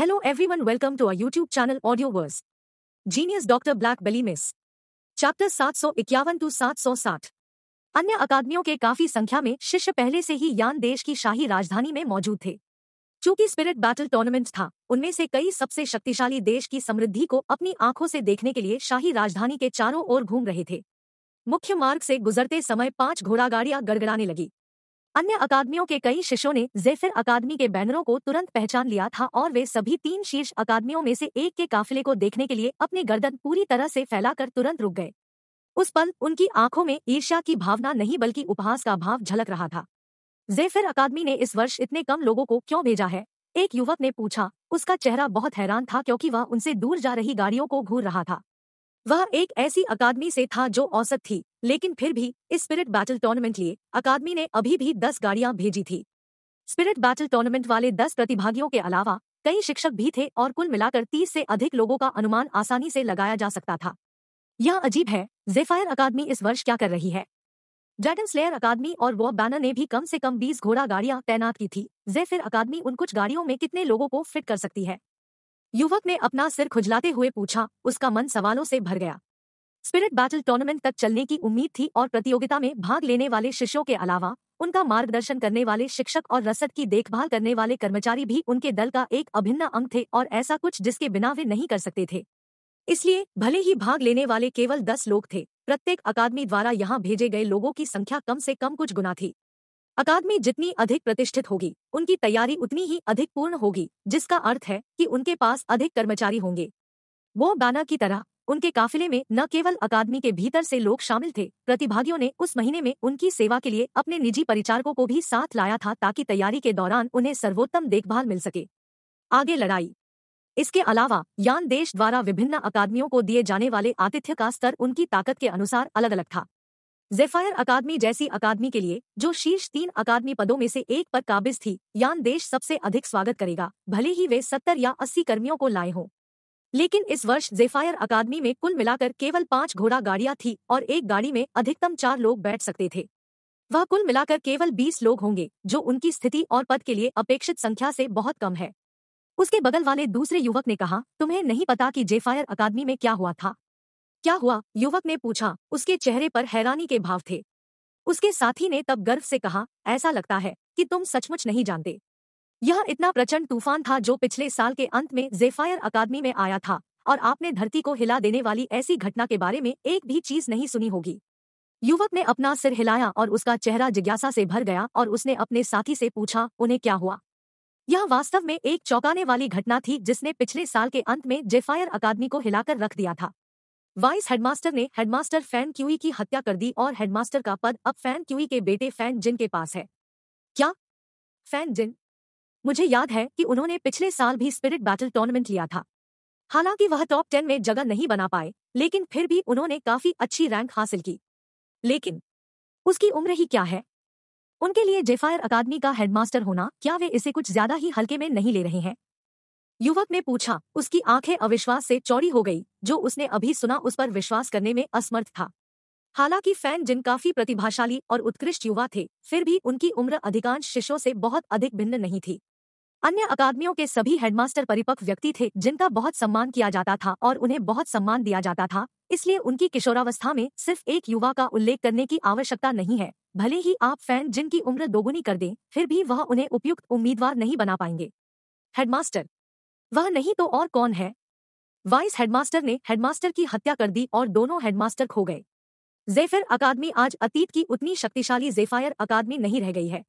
Hello everyone welcome to our YouTube channel audio verse genius doctor black belly miss chapter सात सौ इक्यावन to सात सौ साठ अन्य अकादमियों के काफी संख्या में शिष्य पहले से ही यान देश की शाही राजधानी में मौजूद थे चूंकि स्पिरिट बैटल टूर्नामेंट था उनमें से कई सबसे शक्तिशाली देश की समृद्धि को अपनी आंखों से देखने के लिए शाही राजधानी के चारों ओर घूम रहे थे मुख्य मार्ग से गुजरते समय पांच घोड़ागाड़ियां गड़गड़ाने लगी अन्य अकादमियों के कई शिष्यों ने जेफिर अकादमी के बैनरों को तुरंत पहचान लिया था और वे सभी तीन शीर्ष अकादमियों में से एक के काफिले को देखने के लिए अपनी गर्दन पूरी तरह से फैलाकर तुरंत रुक गए उस पल उनकी आंखों में ईर्ष्या की भावना नहीं बल्कि उपहास का भाव झलक रहा था जेफिर अकादमी ने इस वर्ष इतने कम लोगों को क्यों भेजा है एक युवक ने पूछा उसका चेहरा बहुत हैरान था क्योंकि वह उनसे दूर जा रही गाड़ियों को घूर रहा था वह एक ऐसी अकादमी से था जो औसत थी लेकिन फिर भी इस स्पिरिट बैटल टूर्नामेंट लिए अकादमी ने अभी भी दस गाड़ियां भेजी थी स्पिरिट बैटल टूर्नामेंट वाले दस प्रतिभागियों के अलावा कई शिक्षक भी थे और कुल मिलाकर तीस से अधिक लोगों का अनुमान आसानी से लगाया जा सकता था यह अजीब है जेफायर अकादमी इस वर्ष क्या कर रही है ड्रैगन स्लेयर अकादमी और वॉब बैनर ने भी कम से कम बीस घोड़ा गाड़ियां तैनात की थी जेफिर अकादमी उन कुछ गाड़ियों में कितने लोगों को फिट कर सकती है युवक ने अपना सिर खुजलाते हुए पूछा उसका मन सवालों से भर गया स्पिरिट बैटल टूर्नामेंट तक चलने की उम्मीद थी और प्रतियोगिता में भाग लेने वाले शिष्यों के अलावा उनका मार्गदर्शन करने वाले शिक्षक और रसद की देखभाल करने वाले कर्मचारी भी उनके दल का एक अभिन्न अंग थे और ऐसा कुछ जिसके बिना वे नहीं कर सकते थे इसलिए भले ही भाग लेने वाले केवल दस लोग थे प्रत्येक अकादमी द्वारा यहाँ भेजे गए लोगों की संख्या कम से कम कुछ गुना थी अकादमी जितनी अधिक प्रतिष्ठित होगी उनकी तैयारी उतनी ही अधिक पूर्ण होगी जिसका अर्थ है कि उनके पास अधिक कर्मचारी होंगे वो गाना की तरह उनके काफिले में न केवल अकादमी के भीतर से लोग शामिल थे प्रतिभागियों ने उस महीने में उनकी सेवा के लिए अपने निजी परिचारकों को भी साथ लाया था ताकि तैयारी के दौरान उन्हें सर्वोत्तम देखभाल मिल सके आगे लड़ाई इसके अलावा यान देश द्वारा विभिन्न अकादमियों को दिए जाने वाले आतिथ्य का स्तर उनकी ताकत के अनुसार अलग अलग था जेफायर अकादमी जैसी अकादमी के लिए जो शीर्ष तीन अकादमी पदों में से एक पर काबिज थी यान देश सबसे अधिक स्वागत करेगा भले ही वे सत्तर या अस्सी कर्मियों को लाए हों लेकिन इस वर्ष जेफायर अकादमी में कुल मिलाकर केवल पांच घोड़ा गाड़ियां थी और एक गाड़ी में अधिकतम चार लोग बैठ सकते थे वह कुल मिलाकर केवल बीस लोग होंगे जो उनकी स्थिति और पद के लिए अपेक्षित संख्या से बहुत कम है उसके बगल वाले दूसरे युवक ने कहा तुम्हें नहीं पता कि जेफायर अकादमी में क्या हुआ था क्या हुआ युवक ने पूछा उसके चेहरे पर हैरानी के भाव थे उसके साथी ने तब गर्व से कहा ऐसा लगता है कि तुम सचमुच नहीं जानते यह इतना प्रचंड तूफान था जो पिछले साल के अंत में जेफायर अकादमी में आया था और आपने धरती को हिला देने वाली ऐसी घटना के बारे में एक भी चीज नहीं सुनी होगी युवक ने अपना सिर हिलाया और उसका चेहरा जिज्ञासा से भर गया और उसने अपने साथी से पूछा उन्हें क्या हुआ यह वास्तव में एक चौंकाने वाली घटना थी जिसने पिछले साल के अंत में जेफायर अकादमी को हिलाकर रख दिया था वाइस हेडमास्टर ने हेडमास्टर फैन क्यूई की हत्या कर दी और हेडमास्टर का पद अब फैन क्यूई के बेटे फैन जिन के पास है क्या फैन जिन मुझे याद है कि उन्होंने पिछले साल भी स्पिरिट बैटल टूर्नामेंट लिया था हालांकि वह टॉप टेन में जगह नहीं बना पाए लेकिन फिर भी उन्होंने काफी अच्छी रैंक हासिल की लेकिन उसकी उम्र ही क्या है उनके लिए जेफायर अकादमी का हेडमास्टर होना क्या वे इसे कुछ ज्यादा ही हल्के में नहीं ले रहे हैं युवक ने पूछा उसकी आंखें अविश्वास से चौड़ी हो गई जो उसने अभी सुना उस पर विश्वास करने में असमर्थ था हालांकि फैन जिन काफी प्रतिभाशाली और उत्कृष्ट युवा थे फिर भी उनकी उम्र अधिकांश शिष्यों से बहुत अधिक भिन्न नहीं थी अन्य अकादमियों के सभी हेडमास्टर परिपक्व व्यक्ति थे जिनका बहुत सम्मान किया जाता था और उन्हें बहुत सम्मान दिया जाता था इसलिए उनकी किशोरावस्था में सिर्फ एक युवा का उल्लेख करने की आवश्यकता नहीं है भले ही आप फैन जिनकी उम्र दोगुनी कर दें फिर भी वह उन्हें उपयुक्त उम्मीदवार नहीं बना पाएंगे हेडमास्टर वह नहीं तो और कौन है वाइस हेडमास्टर ने हेडमास्टर की हत्या कर दी और दोनों हेडमास्टर खो गए जेफिर अकादमी आज अतीत की उतनी शक्तिशाली जेफायर अकादमी नहीं रह गई है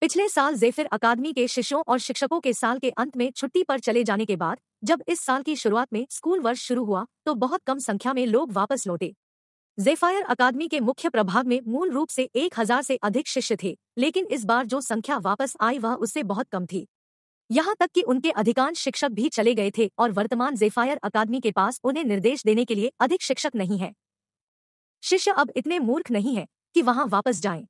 पिछले साल जेफिर अकादमी के शिष्यों और शिक्षकों के साल के अंत में छुट्टी पर चले जाने के बाद जब इस साल की शुरुआत में स्कूल वर्ष शुरू हुआ तो बहुत कम संख्या में लोग वापस लौटे जेफायर अकादमी के मुख्य प्रभाव में मूल रूप से एक हजार से अधिक शिष्य थे लेकिन इस बार जो संख्या वापस आई वह उससे बहुत कम थी यहाँ तक कि उनके अधिकांश शिक्षक भी चले गए थे और वर्तमान जेफायर अकादमी के पास उन्हें निर्देश देने के लिए अधिक शिक्षक नहीं है शिष्य अब इतने मूर्ख नहीं है कि वहां वापस जाएं।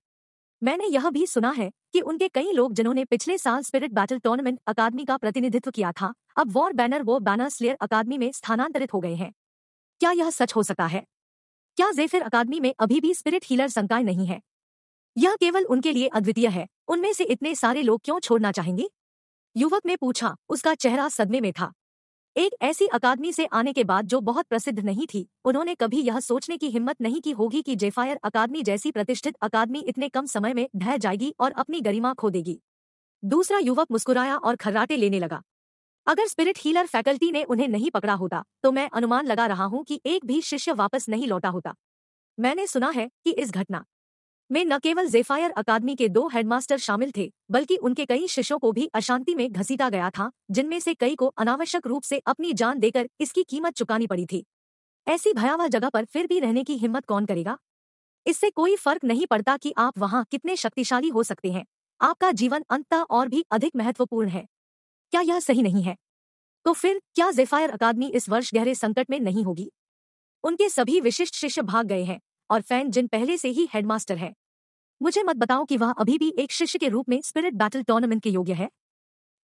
मैंने यह भी सुना है कि उनके कई लोग जिन्होंने पिछले साल स्पिरिट बैटल टूर्नामेंट अकादमी का प्रतिनिधित्व किया था अब वॉर बैनर वो बैनर स्लेयर अकादमी में स्थानांतरित हो गए हैं क्या यह सच हो सका है क्या जेफिर अकादमी में अभी भी स्पिरिट हीलर संकाय नहीं है यह केवल उनके लिए अद्वितीय है उनमें से इतने सारे लोग क्यों छोड़ना चाहेंगे युवक ने पूछा उसका चेहरा सदमे में था एक ऐसी अकादमी से आने के बाद जो बहुत प्रसिद्ध नहीं थी उन्होंने कभी यह सोचने की हिम्मत नहीं की होगी कि जेफायर अकादमी जैसी प्रतिष्ठित अकादमी इतने कम समय में ढह जाएगी और अपनी गरिमा खो देगी दूसरा युवक मुस्कुराया और खर्राटे लेने लगा अगर स्पिरिट हीलर फैकल्टी ने उन्हें नहीं पकड़ा होता तो मैं अनुमान लगा रहा हूं कि एक भी शिष्य वापस नहीं लौटा होता मैंने सुना है कि इस घटना में न केवल जेफायर अकादमी के दो हेडमास्टर शामिल थे बल्कि उनके कई शिष्यों को भी अशांति में घसीटा गया था जिनमें से कई को अनावश्यक रूप से अपनी जान देकर इसकी कीमत चुकानी पड़ी थी ऐसी भयावह जगह पर फिर भी रहने की हिम्मत कौन करेगा इससे कोई फर्क नहीं पड़ता कि आप वहां कितने शक्तिशाली हो सकते हैं आपका जीवन अंततः और भी अधिक महत्वपूर्ण है क्या यह सही नहीं है तो फिर क्या जेफायर अकादमी इस वर्ष गहरे संकट में नहीं होगी उनके सभी विशिष्ट शिष्य भाग गए हैं और फैन जिन पहले से ही हेडमास्टर हैं मुझे मत बताओ कि वह अभी भी एक शिष्य के रूप में स्पिरिट बैटल टूर्नामेंट के योग्य है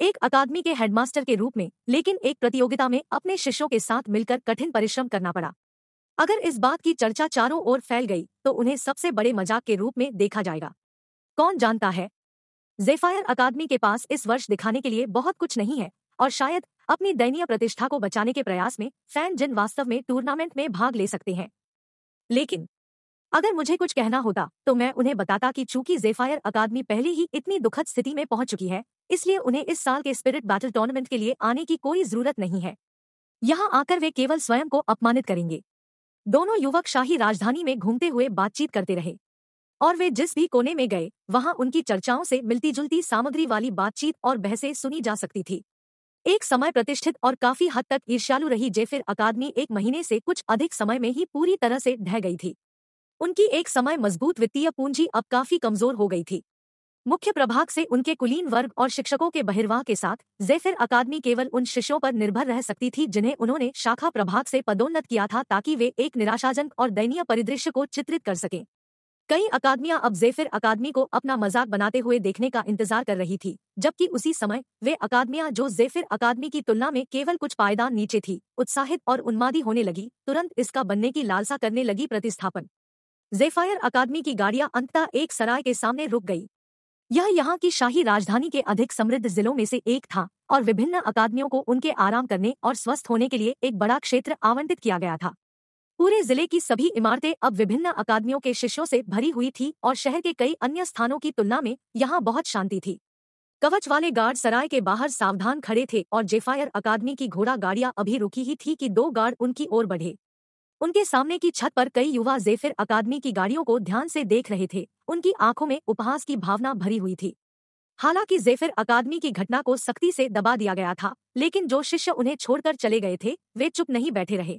एक अकादमी के हेडमास्टर के रूप में लेकिन एक प्रतियोगिता में अपने शिष्यों के साथ मिलकर कठिन परिश्रम करना पड़ा अगर इस बात की चर्चा चारों ओर फैल गई तो उन्हें सबसे बड़े मजाक के रूप में देखा जाएगा कौन जानता है जेफायर अकादमी के पास इस वर्ष दिखाने के लिए बहुत कुछ नहीं है और शायद अपनी दयनीय प्रतिष्ठा को बचाने के प्रयास में फैन जिन वास्तव में टूर्नामेंट में भाग ले सकते हैं लेकिन अगर मुझे कुछ कहना होता तो मैं उन्हें बताता कि चूंकि जेफायर अकादमी पहले ही इतनी दुखद स्थिति में पहुंच चुकी है इसलिए उन्हें इस साल के स्पिरिट बैटल टूर्नामेंट के लिए आने की कोई जरूरत नहीं है यहाँ आकर वे केवल स्वयं को अपमानित करेंगे दोनों युवक शाही राजधानी में घूमते हुए बातचीत करते रहे और वे जिस भी कोने में गए वहां उनकी चर्चाओं से मिलती जुलती सामग्री वाली बातचीत और बहसें सुनी जा सकती थी एक समय प्रतिष्ठित और काफी हद तक ईर्ष्यालु रही जेफिर अकादमी एक महीने से कुछ अधिक समय में ही पूरी तरह से ढह गई थी उनकी एक समय मजबूत वित्तीय पूंजी अब काफी कमजोर हो गई थी मुख्य प्रभाग से उनके कुलीन वर्ग और शिक्षकों के बहिर्वाह के साथ जेफिर अकादमी केवल उन शिष्यों पर निर्भर रह सकती थी जिन्हें उन्होंने शाखा प्रभाग से पदोन्नत किया था ताकि वे एक निराशाजनक और दयनीय परिदृश्य को चित्रित कर सकें कई अकादमियां अब जेफिर अकादमी को अपना मजाक बनाते हुए देखने का इंतजार कर रही थी जबकि उसी समय वे अकादमियां जो जेफिर अकादमी की तुलना में केवल कुछ पायदान नीचे थी उत्साहित और उन्मादी होने लगी तुरंत इसका बनने की लालसा करने लगी प्रतिस्थापन जेफायर अकादमी की गाड़ियां अंततः एक सराय के सामने रुक गई यह यहाँ की शाही राजधानी के अधिक समृद्ध जिलों में से एक था और विभिन्न अकादमियों को उनके आराम करने और स्वस्थ होने के लिए एक बड़ा क्षेत्र आवंटित किया गया था पूरे जिले की सभी इमारतें अब विभिन्न अकादमियों के शिष्यों से भरी हुई थी और शहर के कई अन्य स्थानों की तुलना में यहाँ बहुत शांति थी कवच वाले गार्ड सराय के बाहर सावधान खड़े थे और जेफायर अकादमी की घोड़ा गाड़ियां अभी रुकी ही थी कि दो गार्ड उनकी ओर बढ़े उनके सामने की छत पर कई युवा जेफिर अकादमी की गाड़ियों को ध्यान से देख रहे थे उनकी आंखों में उपहास की भावना भरी हुई थी हालांकि जेफिर अकादमी की घटना को सख्ती से दबा दिया गया था लेकिन जो शिष्य उन्हें छोड़कर चले गए थे वे चुप नहीं बैठे रहे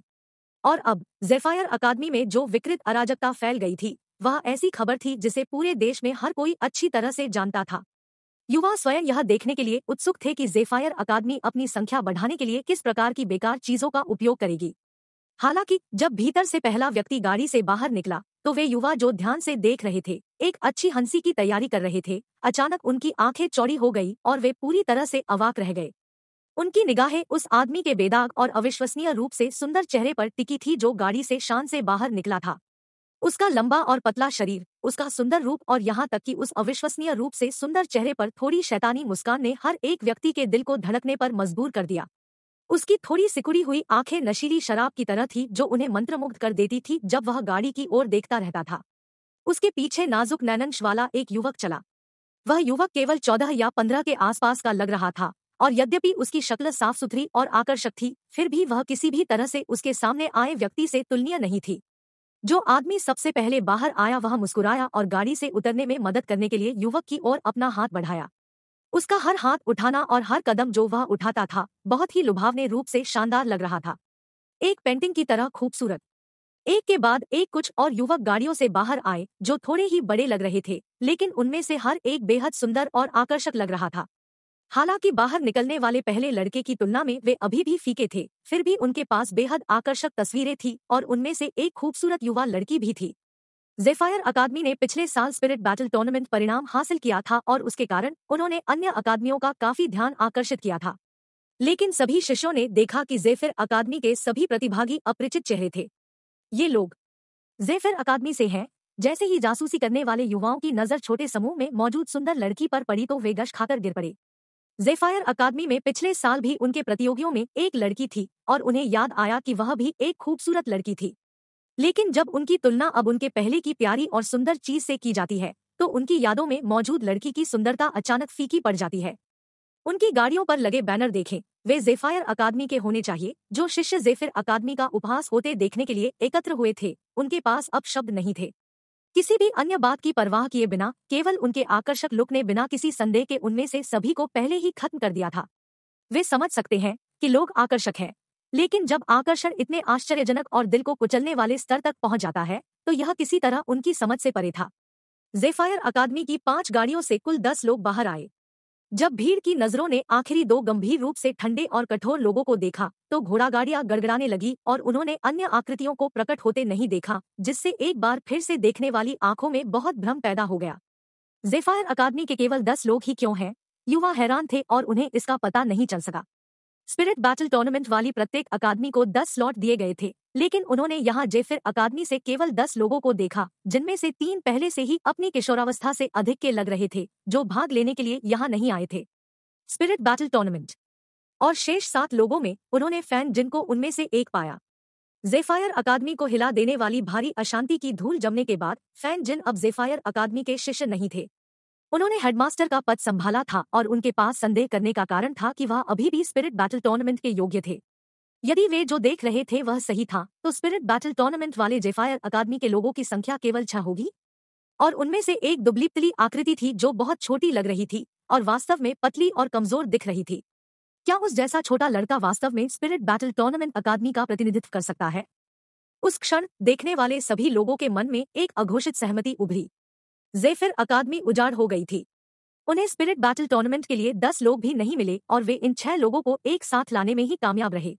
और अब जेफायर अकादमी में जो विकृत अराजकता फैल गई थी वह ऐसी खबर थी जिसे पूरे देश में हर कोई अच्छी तरह से जानता था युवा स्वयं यह देखने के लिए उत्सुक थे कि जेफायर अकादमी अपनी संख्या बढ़ाने के लिए किस प्रकार की बेकार चीजों का उपयोग करेगी हालांकि जब भीतर से पहला व्यक्ति गाड़ी से बाहर निकला तो वे युवा जो ध्यान से देख रहे थे एक अच्छी हंसी की तैयारी कर रहे थे अचानक उनकी आंखें चौड़ी हो गई और वे पूरी तरह से अवाक रह गए उनकी निगाहें उस आदमी के बेदाग और अविश्वसनीय रूप से सुंदर चेहरे पर टिकी थी जो गाड़ी से शान से बाहर निकला था उसका लंबा और पतला शरीर उसका सुंदर रूप और यहाँ तक कि उस अविश्वसनीय रूप से सुंदर चेहरे पर थोड़ी शैतानी मुस्कान ने हर एक व्यक्ति के दिल को धड़कने पर मजबूर कर दिया उसकी थोड़ी सिकुड़ी हुई आंखें नशीली शराब की तरह थी जो उन्हें मंत्रमुग्ध कर देती थी जब वह गाड़ी की ओर देखता रहता था उसके पीछे नाजुक नैनंश वाला एक युवक चला वह युवक केवल चौदह या पंद्रह के आसपास का लग रहा था और यद्यपि उसकी शक्ल साफ सुथरी और आकर्षक थी फिर भी वह किसी भी तरह से उसके सामने आए व्यक्ति से तुलनीय नहीं थी जो आदमी सबसे पहले बाहर आया वह मुस्कुराया और गाड़ी से उतरने में मदद करने के लिए युवक की ओर अपना हाथ बढ़ाया उसका हर हाथ उठाना और हर कदम जो वह उठाता था बहुत ही लुभावने रूप से शानदार लग रहा था एक पेंटिंग की तरह खूबसूरत एक के बाद एक कुछ और युवक गाड़ियों से बाहर आए जो थोड़े ही बड़े लग रहे थे लेकिन उनमें से हर एक बेहद सुंदर और आकर्षक लग रहा था हालांकि बाहर निकलने वाले पहले लड़के की तुलना में वे अभी भी फीके थे फिर भी उनके पास बेहद आकर्षक तस्वीरें थी और उनमें से एक खूबसूरत युवा लड़की भी थी जेफायर अकादमी ने पिछले साल स्पिरिट बैटल टूर्नामेंट परिणाम हासिल किया था और उसके कारण उन्होंने अन्य अकादमियों का काफी ध्यान आकर्षित किया था लेकिन सभी शिष्यों ने देखा कि जेफिर अकादमी के सभी प्रतिभागी अपरिचित चेहरे थे ये लोग जेफिर अकादमी से हैं जैसे ही जासूसी करने वाले युवाओं की नजर छोटे समूह में मौजूद सुंदर लड़की पर पड़ी तो वे गश खाकर गिर पड़े जेफायर अकादमी में पिछले साल भी उनके प्रतियोगियों में एक लड़की थी और उन्हें याद आया कि वह भी एक खूबसूरत लड़की थी लेकिन जब उनकी तुलना अब उनके पहले की प्यारी और सुंदर चीज से की जाती है तो उनकी यादों में मौजूद लड़की की सुंदरता अचानक फीकी पड़ जाती है उनकी गाड़ियों पर लगे बैनर देखें वे जेफायर अकादमी के होने चाहिए जो शिष्य जेफिर अकादमी का उपहास होते देखने के लिए एकत्र हुए थे उनके पास अब शब्द नहीं थे किसी भी अन्य बात की परवाह किए बिना केवल उनके आकर्षक लुक ने बिना किसी संदेह के उनमें से सभी को पहले ही खत्म कर दिया था वे समझ सकते हैं कि लोग आकर्षक हैं लेकिन जब आकर्षण इतने आश्चर्यजनक और दिल को कुचलने वाले स्तर तक पहुंच जाता है तो यह किसी तरह उनकी समझ से परे था जेफायर अकादमी की पांच गाड़ियों से कुल दस लोग बाहर आए जब भीड़ की नजरों ने आखिरी दो गंभीर रूप से ठंडे और कठोर लोगों को देखा तो घोड़ा घोड़ागाड़ियां गड़गड़ाने लगी और उन्होंने अन्य आकृतियों को प्रकट होते नहीं देखा जिससे एक बार फिर से देखने वाली आंखों में बहुत भ्रम पैदा हो गया जेफायर अकादमी के केवल दस लोग ही क्यों हैं युवा हैरान थे और उन्हें इसका पता नहीं चल सका स्पिरिट बैटल टूर्नामेंट वाली प्रत्येक अकादमी को 10 स्लॉट दिए गए थे लेकिन उन्होंने यहाँ जेफिर अकादमी से केवल 10 लोगों को देखा जिनमें से तीन पहले से ही अपनी किशोरावस्था से अधिक के लग रहे थे जो भाग लेने के लिए यहाँ नहीं आए थे स्पिरिट बैटल टूर्नामेंट और शेष सात लोगों में उन्होंने फैन जिनको उनमें से एक पाया जेफायर अकादमी को हिला देने वाली भारी अशांति की धूल जमने के बाद फैन जिन अब जेफायर अकादमी के शिष्य नहीं थे उन्होंने हेडमास्टर का पद संभाला था और उनके पास संदेह करने का कारण था कि वह अभी भी स्पिरिट बैटल टूर्नामेंट के योग्य थे यदि वे जो देख रहे थे वह सही था तो स्पिरिट बैटल टूर्नामेंट वाले जेफायर अकादमी के लोगों की संख्या केवल छह होगी और उनमें से एक दुबली पतली आकृति थी जो बहुत छोटी लग रही थी और वास्तव में पतली और कमजोर दिख रही थी क्या उस जैसा छोटा लड़का वास्तव में स्पिरिट बैटल टूर्नामेंट अकादमी का प्रतिनिधित्व कर सकता है उस क्षण देखने वाले सभी लोगों के मन में एक अघोषित सहमति उभरी जेफिर अकादमी उजाड़ हो गई थी उन्हें स्पिरिट बैटल टूर्नामेंट के लिए दस लोग भी नहीं मिले और वे इन छह लोगों को एक साथ लाने में ही कामयाब रहे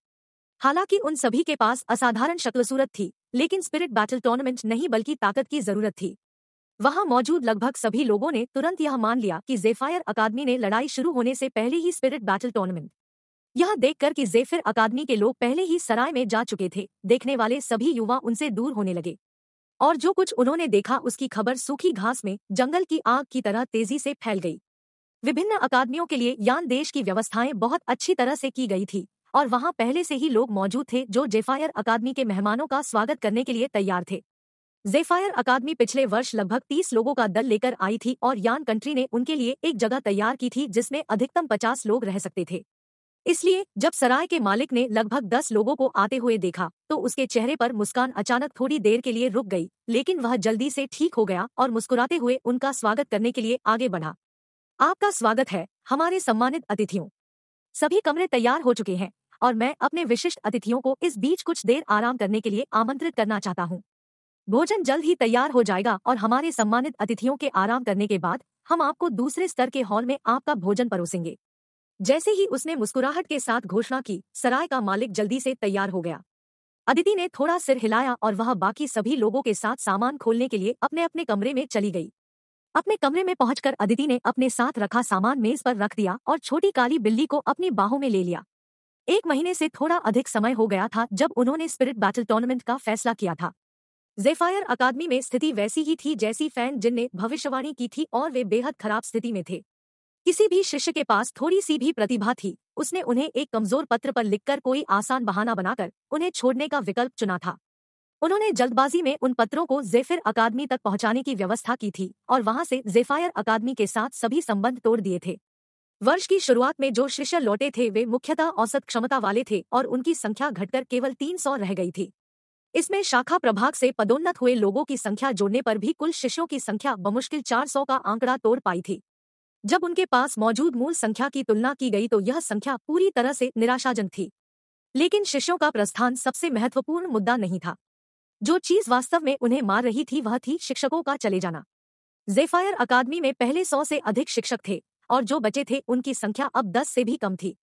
हालांकि उन सभी के पास असाधारण शक्लसूरत थी लेकिन स्पिरिट बैटल टूर्नामेंट नहीं बल्कि ताकत की जरूरत थी वहां मौजूद लगभग सभी लोगों ने तुरंत यह मान लिया कि जेफायर अकादमी ने लड़ाई शुरू होने से पहले ही स्पिरिट बैटल टूर्नामेंट यह देखकर कि जेफिर अकादमी के लोग पहले ही सराय में जा चुके थे देखने वाले सभी युवा उनसे दूर होने लगे और जो कुछ उन्होंने देखा उसकी खबर सूखी घास में जंगल की आग की तरह तेजी से फैल गई विभिन्न अकादमियों के लिए यान देश की व्यवस्थाएं बहुत अच्छी तरह से की गई थी और वहां पहले से ही लोग मौजूद थे जो जेफायर अकादमी के मेहमानों का स्वागत करने के लिए तैयार थे जेफायर अकादमी पिछले वर्ष लगभग 30 लोगों का दल लेकर आई थी और यान कंट्री ने उनके लिए एक जगह तैयार की थी जिसमें अधिकतम 50 लोग रह सकते थे इसलिए जब सराय के मालिक ने लगभग दस लोगों को आते हुए देखा तो उसके चेहरे पर मुस्कान अचानक थोड़ी देर के लिए रुक गई लेकिन वह जल्दी से ठीक हो गया और मुस्कुराते हुए उनका स्वागत करने के लिए आगे बढ़ा आपका स्वागत है हमारे सम्मानित अतिथियों सभी कमरे तैयार हो चुके हैं और मैं अपने विशिष्ट अतिथियों को इस बीच कुछ देर आराम करने के लिए आमंत्रित करना चाहता हूँ भोजन जल्द ही तैयार हो जाएगा और हमारे सम्मानित अतिथियों के आराम करने के बाद हम आपको दूसरे स्तर के हॉल में आपका भोजन परोसेंगे जैसे ही उसने मुस्कुराहट के साथ घोषणा की सराय का मालिक जल्दी से तैयार हो गया अदिति ने थोड़ा सिर हिलाया और वह बाकी सभी लोगों के साथ सामान खोलने के लिए अपने अपने कमरे में चली गई अपने कमरे में पहुंचकर अदिति ने अपने साथ रखा सामान मेज पर रख दिया और छोटी काली बिल्ली को अपनी बाहों में ले लिया एक महीने से थोड़ा अधिक समय हो गया था जब उन्होंने स्पिरिट बैटल टूर्नामेंट का फैसला किया था जेफायर अकादमी में स्थिति वैसी ही थी जैसी फैन जिनने भविष्यवाणी की थी और वे बेहद खराब स्थिति में थे किसी भी शिष्य के पास थोड़ी सी भी प्रतिभा थी उसने उन्हें एक कमजोर पत्र पर लिखकर कोई आसान बहाना बनाकर उन्हें छोड़ने का विकल्प चुना था उन्होंने जल्दबाजी में उन पत्रों को जेफिर अकादमी तक पहुंचाने की व्यवस्था की थी और वहां से जेफायर अकादमी के साथ सभी संबंध तोड़ दिए थे वर्ष की शुरुआत में जो शिष्य लौटे थे वे मुख्यतः औसत क्षमता वाले थे और उनकी संख्या घटकर केवल तीन सौ रह गई थी इसमें शाखा प्रभाग से पदोन्नत हुए लोगों की संख्या जोड़ने पर भी कुल शिष्यों की संख्या बमुश्किल चार सौ का आंकड़ा तोड़ पाई थी जब उनके पास मौजूद मूल संख्या की तुलना की गई तो यह संख्या पूरी तरह से निराशाजनक थी लेकिन शिष्यों का प्रस्थान सबसे महत्वपूर्ण मुद्दा नहीं था जो चीज वास्तव में उन्हें मार रही थी वह थी शिक्षकों का चले जाना जेफायर अकादमी में पहले सौ से अधिक शिक्षक थे और जो बचे थे उनकी संख्या अब दस से भी कम थी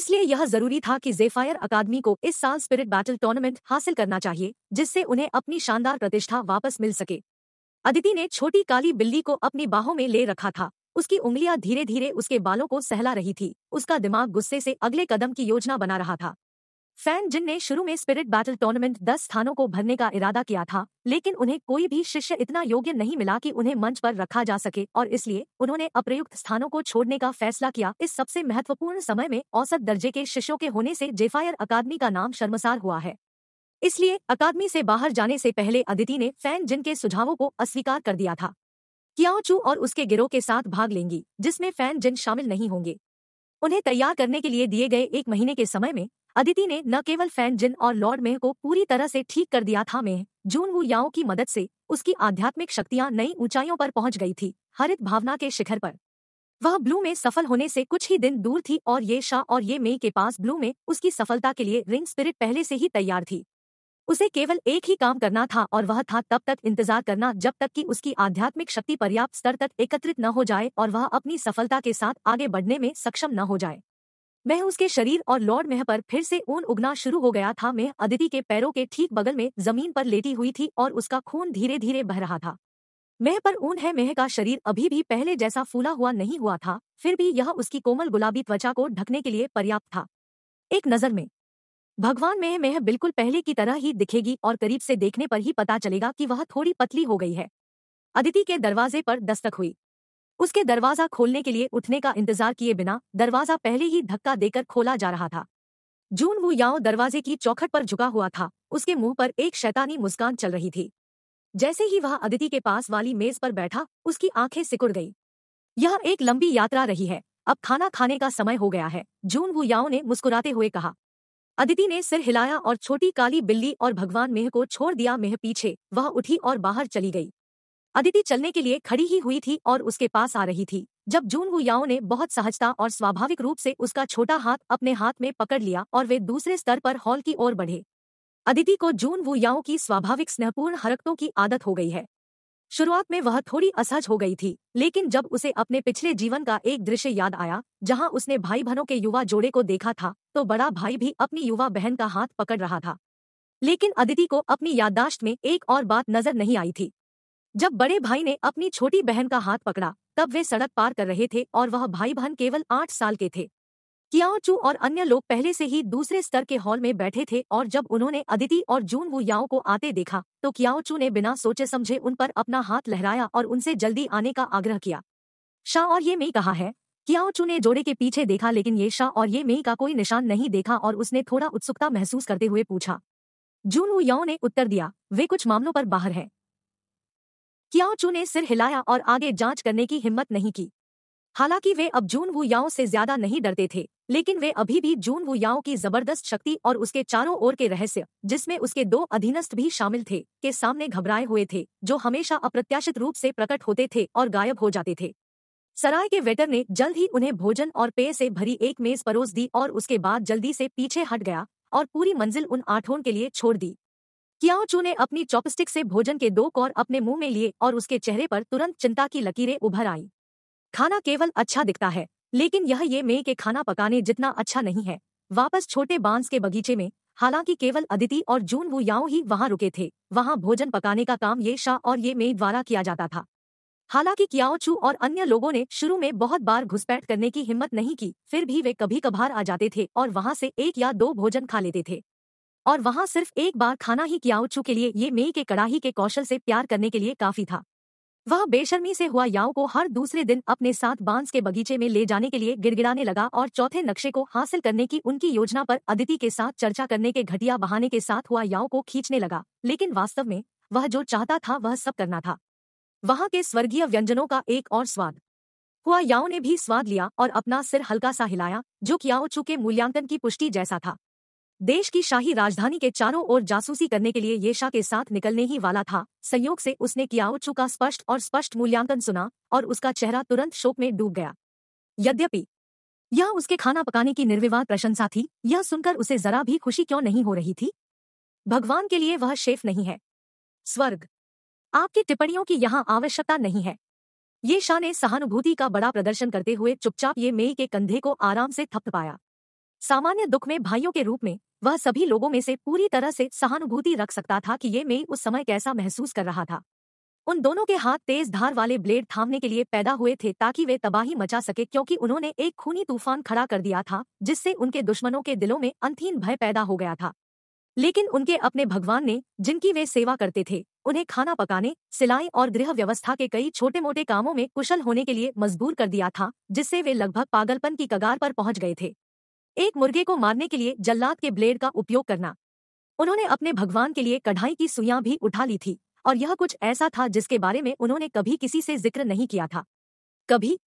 इसलिए यह जरूरी था कि जेफायर अकादमी को इस साल स्पिरिट बैटल टूर्नामेंट हासिल करना चाहिए जिससे उन्हें अपनी शानदार प्रतिष्ठा वापस मिल सके अदिति ने छोटी काली बिल्ली को अपनी बाहों में ले रखा था उसकी उंगलियां धीरे धीरे उसके बालों को सहला रही थी उसका दिमाग गुस्से से अगले कदम की योजना बना रहा था फैन जिन ने शुरू में स्पिरिट बैटल टूर्नामेंट दस स्थानों को भरने का इरादा किया था लेकिन उन्हें कोई भी शिष्य इतना योग्य नहीं मिला कि उन्हें मंच पर रखा जा सके और इसलिए उन्होंने अप्रयुक्त स्थानों को छोड़ने का फैसला किया इस सबसे महत्वपूर्ण समय में औसत दर्जे के शिष्यों के होने से जेफायर अकादमी का नाम शर्मसार हुआ है इसलिए अकादमी से बाहर जाने से पहले अदिति ने फैन जिन के सुझावों को अस्वीकार कर दिया था कियाओ चू और उसके गिरोह के साथ भाग लेंगी जिसमें फैन जिन शामिल नहीं होंगे उन्हें तैयार करने के लिए दिए गए एक महीने के समय में अदिति ने न केवल फैन जिन और लॉर्ड मेह को पूरी तरह से ठीक कर दिया था मेह जून वू याओ की मदद से उसकी आध्यात्मिक शक्तियां नई ऊंचाइयों पर पहुंच गई थी हरित भावना के शिखर पर वह ब्लू में सफल होने से कुछ ही दिन दूर थी और ये शाह और ये मे के पास ब्लू में उसकी सफलता के लिए रिंग स्पिरिट पहले से ही तैयार थी उसे केवल एक ही काम करना था और वह था तब तक इंतजार करना जब तक कि उसकी आध्यात्मिक शक्ति पर्याप्त स्तर तक एकत्रित न हो जाए और वह अपनी सफलता के साथ आगे बढ़ने में सक्षम न हो जाए मैं उसके शरीर और लॉर्ड मेह पर फिर से ऊन उगना शुरू हो गया था मैं अदिति के पैरों के ठीक बगल में जमीन पर लेटी हुई थी और उसका खून धीरे धीरे बह रहा था मेह पर ऊन है मेह का शरीर अभी भी पहले जैसा फूला हुआ नहीं हुआ था फिर भी यह उसकी कोमल गुलाबी त्वचा को ढकने के लिए पर्याप्त था एक नजर में भगवान मेह मेह बिल्कुल पहले की तरह ही दिखेगी और करीब से देखने पर ही पता चलेगा कि वह थोड़ी पतली हो गई है अदिति के दरवाजे पर दस्तक हुई उसके दरवाजा खोलने के लिए उठने का इंतजार किए बिना दरवाजा पहले ही धक्का देकर खोला जा रहा था जून वो याओ दरवाजे की चौखट पर झुका हुआ था उसके मुंह पर एक शैतानी मुस्कान चल रही थी जैसे ही वह अदिति के पास वाली मेज पर बैठा उसकी आंखें सिकुड़ गई यह एक लंबी यात्रा रही है अब खाना खाने का समय हो गया है जून वो याओ ने मुस्कुराते हुए कहा अदिति ने सिर हिलाया और छोटी काली बिल्ली और भगवान मेह को छोड़ दिया मेह पीछे वह उठी और बाहर चली गई अदिति चलने के लिए खड़ी ही हुई थी और उसके पास आ रही थी जब जून हुयाओ ने बहुत सहजता और स्वाभाविक रूप से उसका छोटा हाथ अपने हाथ में पकड़ लिया और वे दूसरे स्तर पर हॉल की ओर बढ़े अदिति को जून वुयाओ की स्वाभाविक स्नेहपूर्ण हरकतों की आदत हो गई है शुरुआत में वह थोड़ी असहज हो गई थी लेकिन जब उसे अपने पिछले जीवन का एक दृश्य याद आया जहां उसने भाई बहनों के युवा जोड़े को देखा था तो बड़ा भाई भी अपनी युवा बहन का हाथ पकड़ रहा था लेकिन अदिति को अपनी याददाश्त में एक और बात नजर नहीं आई थी जब बड़े भाई ने अपनी छोटी बहन का हाथ पकड़ा तब वे सड़क पार कर रहे थे और वह भाई बहन केवल आठ साल के थे कियाओ चू और अन्य लोग पहले से ही दूसरे स्तर के हॉल में बैठे थे और जब उन्होंने अदिति और जून वो याओ को आते देखा तो कियाओ चू ने बिना सोचे समझे उन पर अपना हाथ लहराया और उनसे जल्दी आने का आग्रह किया शाह और ये मई कहा है कियाओ चू ने जोड़े के पीछे देखा लेकिन ये शाह और ये मई का कोई निशान नहीं देखा और उसने थोड़ा उत्सुकता महसूस करते हुए पूछा जून वो याओ ने उत्तर दिया वे कुछ मामलों पर बाहर है कियाओ चू ने सिर हिलाया और आगे जांच करने की हिम्मत नहीं की हालांकि वे अब जून वु याओ से ज्यादा नहीं डरते थे लेकिन वे अभी भी जून वु याओ की जबरदस्त शक्ति और उसके चारों ओर के रहस्य जिसमें उसके दो अधीनस्थ भी शामिल थे के सामने घबराए हुए थे जो हमेशा अप्रत्याशित रूप से प्रकट होते थे और गायब हो जाते थे सराय के वेटर ने जल्द ही उन्हें भोजन और पेय से भरी एक मेज परोस दी और उसके बाद जल्दी से पीछे हट गया और पूरी मंजिल उन आठों के लिए छोड़ दी कियाओचू ने अपनी चॉपस्टिक से भोजन के दो कौर अपने मुंह में लिए और उसके चेहरे पर तुरंत चिंता की लकीरें उभर आईं खाना केवल अच्छा दिखता है लेकिन यह ये मे के खाना पकाने जितना अच्छा नहीं है वापस छोटे बांस के बगीचे में हालांकि केवल अदिति और जून वो याओ ही वहां रुके थे वहां भोजन पकाने का काम ये शाह और ये मे द्वारा किया जाता था हालांकि कियाओचू और अन्य लोगों ने शुरू में बहुत बार घुसपैठ करने की हिम्मत नहीं की फिर भी वे कभी कभार आ जाते थे और वहां से एक या दो भोजन खा लेते थे और वहां सिर्फ एक बार खाना ही कियाओचू के लिए ये मेई के कड़ाही के कौशल से प्यार करने के लिए काफी था वह बेशर्मी से हुआ याओ को हर दूसरे दिन अपने साथ बांस के बगीचे में ले जाने के लिए गिड़गिड़ाने लगा और चौथे नक्शे को हासिल करने की उनकी योजना पर अदिति के साथ चर्चा करने के घटिया बहाने के साथ हुआ याओ को खींचने लगा लेकिन वास्तव में वह जो चाहता था वह सब करना था वहां के स्वर्गीय व्यंजनों का एक और स्वाद हुआ याओ ने भी स्वाद लिया और अपना सिर हल्का सा हिलाया जो कियाओ चू के मूल्यांकन की पुष्टि जैसा था देश की शाही राजधानी के चारों ओर जासूसी करने के लिए येशा के साथ निकलने ही वाला था संयोग से उसने कियाओचू का स्पष्ट और स्पष्ट मूल्यांकन सुना और उसका चेहरा तुरंत शोक में डूब गया यद्यपि यह उसके खाना पकाने की निर्विवाद प्रशंसा थी यह सुनकर उसे जरा भी खुशी क्यों नहीं हो रही थी भगवान के लिए वह शेफ नहीं है स्वर्ग आपकी टिप्पणियों की यहाँ आवश्यकता नहीं है ये शाह ने सहानुभूति का बड़ा प्रदर्शन करते हुए चुपचाप ये मेई के कंधे को आराम से थपथपाया सामान्य दुख में भाइयों के रूप में वह सभी लोगों में से पूरी तरह से सहानुभूति रख सकता था कि ये मई उस समय कैसा महसूस कर रहा था उन दोनों के हाथ तेज धार वाले ब्लेड थामने के लिए पैदा हुए थे ताकि वे तबाही मचा सके क्योंकि उन्होंने एक खूनी तूफान खड़ा कर दिया था जिससे उनके दुश्मनों के दिलों में अंथीन भय पैदा हो गया था लेकिन उनके अपने भगवान ने जिनकी वे सेवा करते थे उन्हें खाना पकाने सिलाई और गृह व्यवस्था के कई छोटे मोटे कामों में कुशल होने के लिए मजबूर कर दिया था जिससे वे लगभग पागलपन की कगार पर पहुंच गए थे एक मुर्गे को मारने के लिए जल्लाद के ब्लेड का उपयोग करना उन्होंने अपने भगवान के लिए कढ़ाई की सुइयां भी उठा ली थी और यह कुछ ऐसा था जिसके बारे में उन्होंने कभी किसी से जिक्र नहीं किया था कभी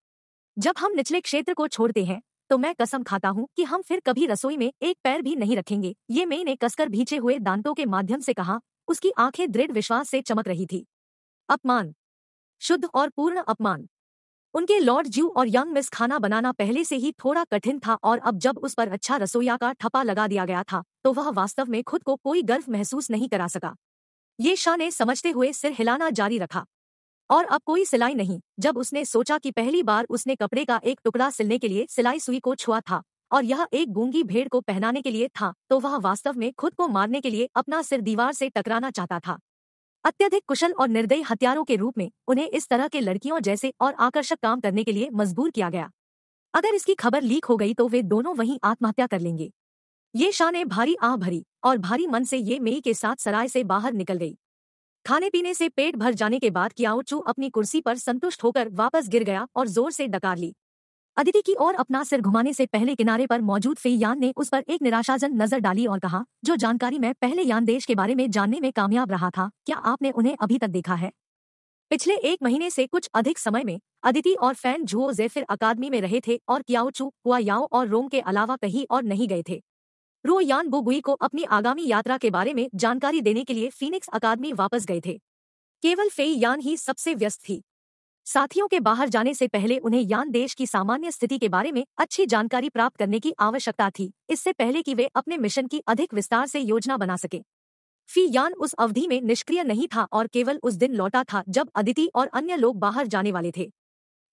जब हम निचले क्षेत्र को छोड़ते हैं तो मैं कसम खाता हूँ कि हम फिर कभी रसोई में एक पैर भी नहीं रखेंगे ये मई ने कसकर भीचे हुए दांतों के माध्यम से कहा उसकी आंखें दृढ़ विश्वास से चमक रही थी अपमान शुद्ध और पूर्ण अपमान उनके लॉर्ड ज्यू और यंग मिस खाना बनाना पहले से ही थोड़ा कठिन था और अब जब उस पर अच्छा रसोईया का ठपा लगा दिया गया था तो वह वास्तव में खुद को कोई गर्व महसूस नहीं करा सका ये शाह ने समझते हुए सिर हिलाना जारी रखा और अब कोई सिलाई नहीं जब उसने सोचा कि पहली बार उसने कपड़े का एक टुकड़ा सिलने के लिए सिलाई सुई को छुआ था और यह एक गूंगी भेड़ को पहनाने के लिए था तो वह वास्तव में खुद को मारने के लिए अपना सिर दीवार से टकराना चाहता था अत्यधिक कुशल और निर्दयी हथियारों के रूप में उन्हें इस तरह के लड़कियों जैसे और आकर्षक काम करने के लिए मजबूर किया गया अगर इसकी खबर लीक हो गई तो वे दोनों वहीं आत्महत्या कर लेंगे ये शाह ने भारी आह भरी और भारी मन से ये मेई के साथ सराय से बाहर निकल गई खाने पीने से पेट भर जाने के बाद कियाओचू अपनी कुर्सी पर संतुष्ट होकर वापस गिर गया और जोर से डकार ली अदिति की ओर अपना सिर घुमाने से पहले किनारे पर मौजूद फेयान ने उस पर एक निराशाजन नजर डाली और कहा जो जानकारी मैं पहले यान देश के बारे में जानने में कामयाब रहा था क्या आपने उन्हें अभी तक देखा है पिछले एक महीने से कुछ अधिक समय में अदिति और फैन जुओ जेफिर अकादमी में रहे थे और कियाओचू हुआयाओ और रोम के अलावा कहीं और नहीं गए थे रो यान बुगुई को अपनी आगामी यात्रा के बारे में जानकारी देने के लिए फीनिक्स अकादमी वापस गए थे केवल फेई यान ही सबसे व्यस्त थी साथियों के बाहर जाने से पहले उन्हें यान देश की सामान्य स्थिति के बारे में अच्छी जानकारी प्राप्त करने की आवश्यकता थी इससे पहले कि वे अपने मिशन की अधिक विस्तार से योजना बना सके फी यान उस अवधि में निष्क्रिय नहीं था और केवल उस दिन लौटा था जब अदिति और अन्य लोग बाहर जाने वाले थे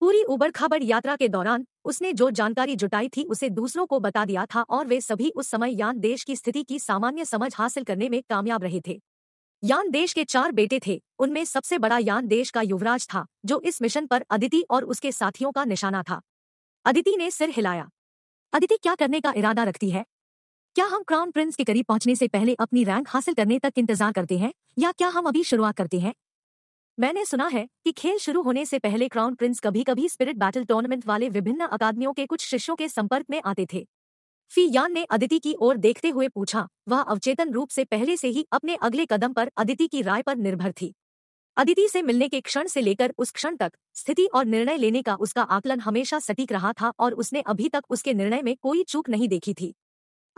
पूरी उबड़ खाबड़ यात्रा के दौरान उसने जो जानकारी जुटाई थी उसे दूसरों को बता दिया था और वे सभी उस समय यान देश की स्थिति की सामान्य समझ हासिल करने में कामयाब रहे थे यान देश के चार बेटे थे उनमें सबसे बड़ा यान देश का युवराज था जो इस मिशन पर अदिति और उसके साथियों का निशाना था अदिति ने सिर हिलाया अदिति क्या करने का इरादा रखती है क्या हम क्राउन प्रिंस के करीब पहुंचने से पहले अपनी रैंक हासिल करने तक इंतजार करते हैं या क्या हम अभी शुरुआत करते हैं मैंने सुना है कि खेल शुरू होने से पहले क्राउन प्रिंस कभी कभी स्पिरिट बैटल टूर्नामेंट वाले विभिन्न अकादमियों के कुछ शिष्यों के संपर्क में आते थे फियान ने अदिति की ओर देखते हुए पूछा वह अवचेतन रूप से पहले से ही अपने अगले कदम पर अदिति की राय पर निर्भर थी अदिति से मिलने के क्षण से लेकर उस क्षण तक स्थिति और निर्णय लेने का उसका आकलन हमेशा सटीक रहा था और उसने अभी तक उसके निर्णय में कोई चूक नहीं देखी थी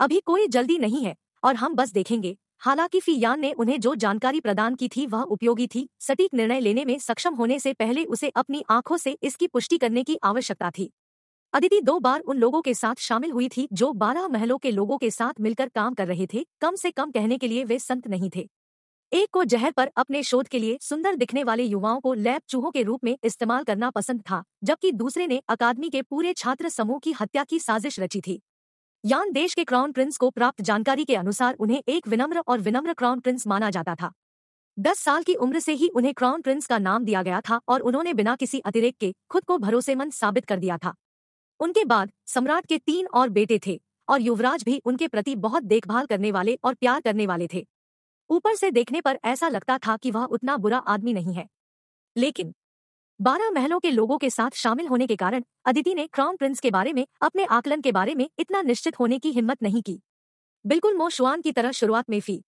अभी कोई जल्दी नहीं है और हम बस देखेंगे हालांकि फियान ने उन्हें जो जानकारी प्रदान की थी वह उपयोगी थी सटीक निर्णय लेने में सक्षम होने से पहले उसे अपनी आंखों से इसकी पुष्टि करने की आवश्यकता थी अदिति दो बार उन लोगों के साथ शामिल हुई थी जो बारह महलों के लोगों के साथ मिलकर काम कर रहे थे कम से कम कहने के लिए वे संत नहीं थे एक को जहर पर अपने शोध के लिए सुंदर दिखने वाले युवाओं को लैब चूहों के रूप में इस्तेमाल करना पसंद था जबकि दूसरे ने अकादमी के पूरे छात्र समूह की हत्या की साजिश रची थी यान देश के क्राउन प्रिंस को प्राप्त जानकारी के अनुसार उन्हें एक विनम्र और विनम्र क्राउन प्रिंस माना जाता था दस साल की उम्र से ही उन्हें क्राउन प्रिंस का नाम दिया गया था और उन्होंने बिना किसी अतिरेक के खुद को भरोसेमंद साबित कर दिया था उनके बाद सम्राट के तीन और बेटे थे और युवराज भी उनके प्रति बहुत देखभाल करने वाले और प्यार करने वाले थे ऊपर से देखने पर ऐसा लगता था कि वह उतना बुरा आदमी नहीं है लेकिन बारह महलों के लोगों के साथ शामिल होने के कारण अदिति ने क्राउन प्रिंस के बारे में अपने आकलन के बारे में इतना निश्चित होने की हिम्मत नहीं की बिल्कुल मोशुआन की तरह शुरुआत में फी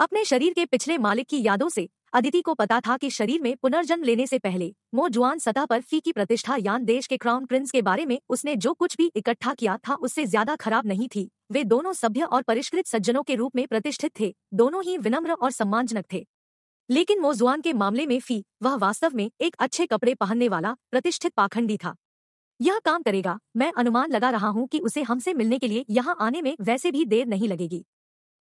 अपने शरीर के पिछले मालिक की यादों से अदिति को पता था कि शरीर में पुनर्जन्म लेने से पहले मोजुआन सतह पर फी की प्रतिष्ठा यान देश के क्राउन प्रिंस के बारे में उसने जो कुछ भी इकट्ठा किया था उससे ज्यादा खराब नहीं थी वे दोनों सभ्य और परिष्कृत सज्जनों के रूप में प्रतिष्ठित थे दोनों ही विनम्र और सम्मानजनक थे लेकिन मोजुआन के मामले में फी वह वास्तव में एक अच्छे कपड़े पहनने वाला प्रतिष्ठित पाखंडी था यह काम करेगा मैं अनुमान लगा रहा हूँ कि उसे हमसे मिलने के लिए यहाँ आने में वैसे भी देर नहीं लगेगी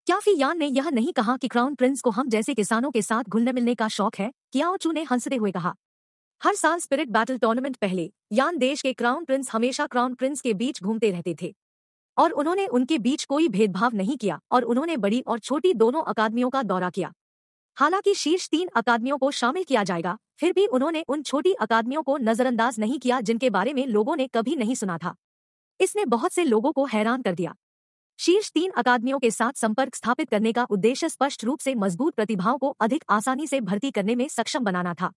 क्या यान ने यह नहीं कहा कि क्राउन प्रिंस को हम जैसे किसानों के साथ घुलने मिलने का शौक है कियाओ चू ने हंसते हुए कहा हर साल स्पिरिट बैटल टूर्नामेंट पहले यान देश के क्राउन प्रिंस हमेशा क्राउन प्रिंस के बीच घूमते रहते थे और उन्होंने उनके बीच कोई भेदभाव नहीं किया और उन्होंने बड़ी और छोटी दोनों अकादमियों का दौरा किया हालांकि शीर्ष तीन अकादमियों को शामिल किया जाएगा फिर भी उन्होंने उन छोटी अकादमियों को नजरअंदाज नहीं किया जिनके बारे में लोगों ने कभी नहीं सुना था इसने बहुत से लोगों को हैरान कर दिया शीर्ष तीन अकादमियों के साथ संपर्क स्थापित करने का उद्देश्य स्पष्ट रूप से मजबूत प्रतिभाओं को अधिक आसानी से भर्ती करने में सक्षम बनाना था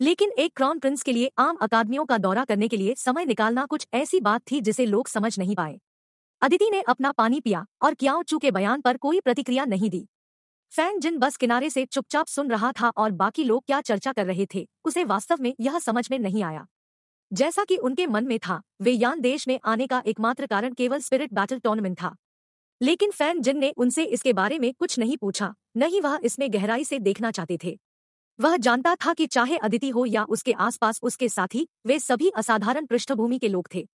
लेकिन एक क्राउन प्रिंस के लिए आम अकादमियों का दौरा करने के लिए समय निकालना कुछ ऐसी बात थी जिसे लोग समझ नहीं पाए अदिति ने अपना पानी पिया और क्याओ चू के बयान पर कोई प्रतिक्रिया नहीं दी फैन जिन बस किनारे से चुपचाप सुन रहा था और बाकी लोग क्या चर्चा कर रहे थे उसे वास्तव में यह समझ में नहीं आया जैसा कि उनके मन में था वे यान देश में आने का एकमात्र कारण केवल स्पिरिट बैटल टूर्नामेंट था लेकिन फैन जिन ने उनसे इसके बारे में कुछ नहीं पूछा न ही वह इसमें गहराई से देखना चाहते थे वह जानता था कि चाहे अदिति हो या उसके आसपास उसके साथी वे सभी असाधारण पृष्ठभूमि के लोग थे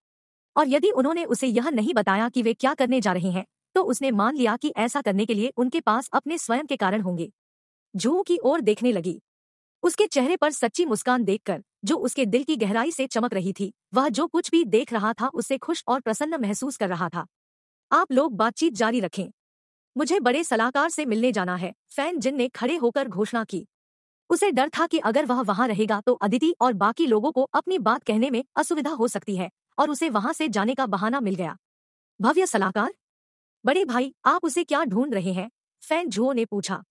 और यदि उन्होंने उसे यह नहीं बताया कि वे क्या करने जा रहे हैं तो उसने मान लिया कि ऐसा करने के लिए उनके पास अपने स्वयं के कारण होंगे जूह की ओर देखने लगी उसके चेहरे पर सच्ची मुस्कान देखकर जो उसके दिल की गहराई से चमक रही थी वह जो कुछ भी देख रहा था उससे खुश और प्रसन्न महसूस कर रहा था आप लोग बातचीत जारी रखें मुझे बड़े सलाहकार से मिलने जाना है फैन जिन ने खड़े होकर घोषणा की उसे डर था कि अगर वह वहां रहेगा तो अदिति और बाकी लोगों को अपनी बात कहने में असुविधा हो सकती है और उसे वहां से जाने का बहाना मिल गया भव्य सलाहकार बड़े भाई आप उसे क्या ढूंढ रहे हैं फैन झुओ ने पूछा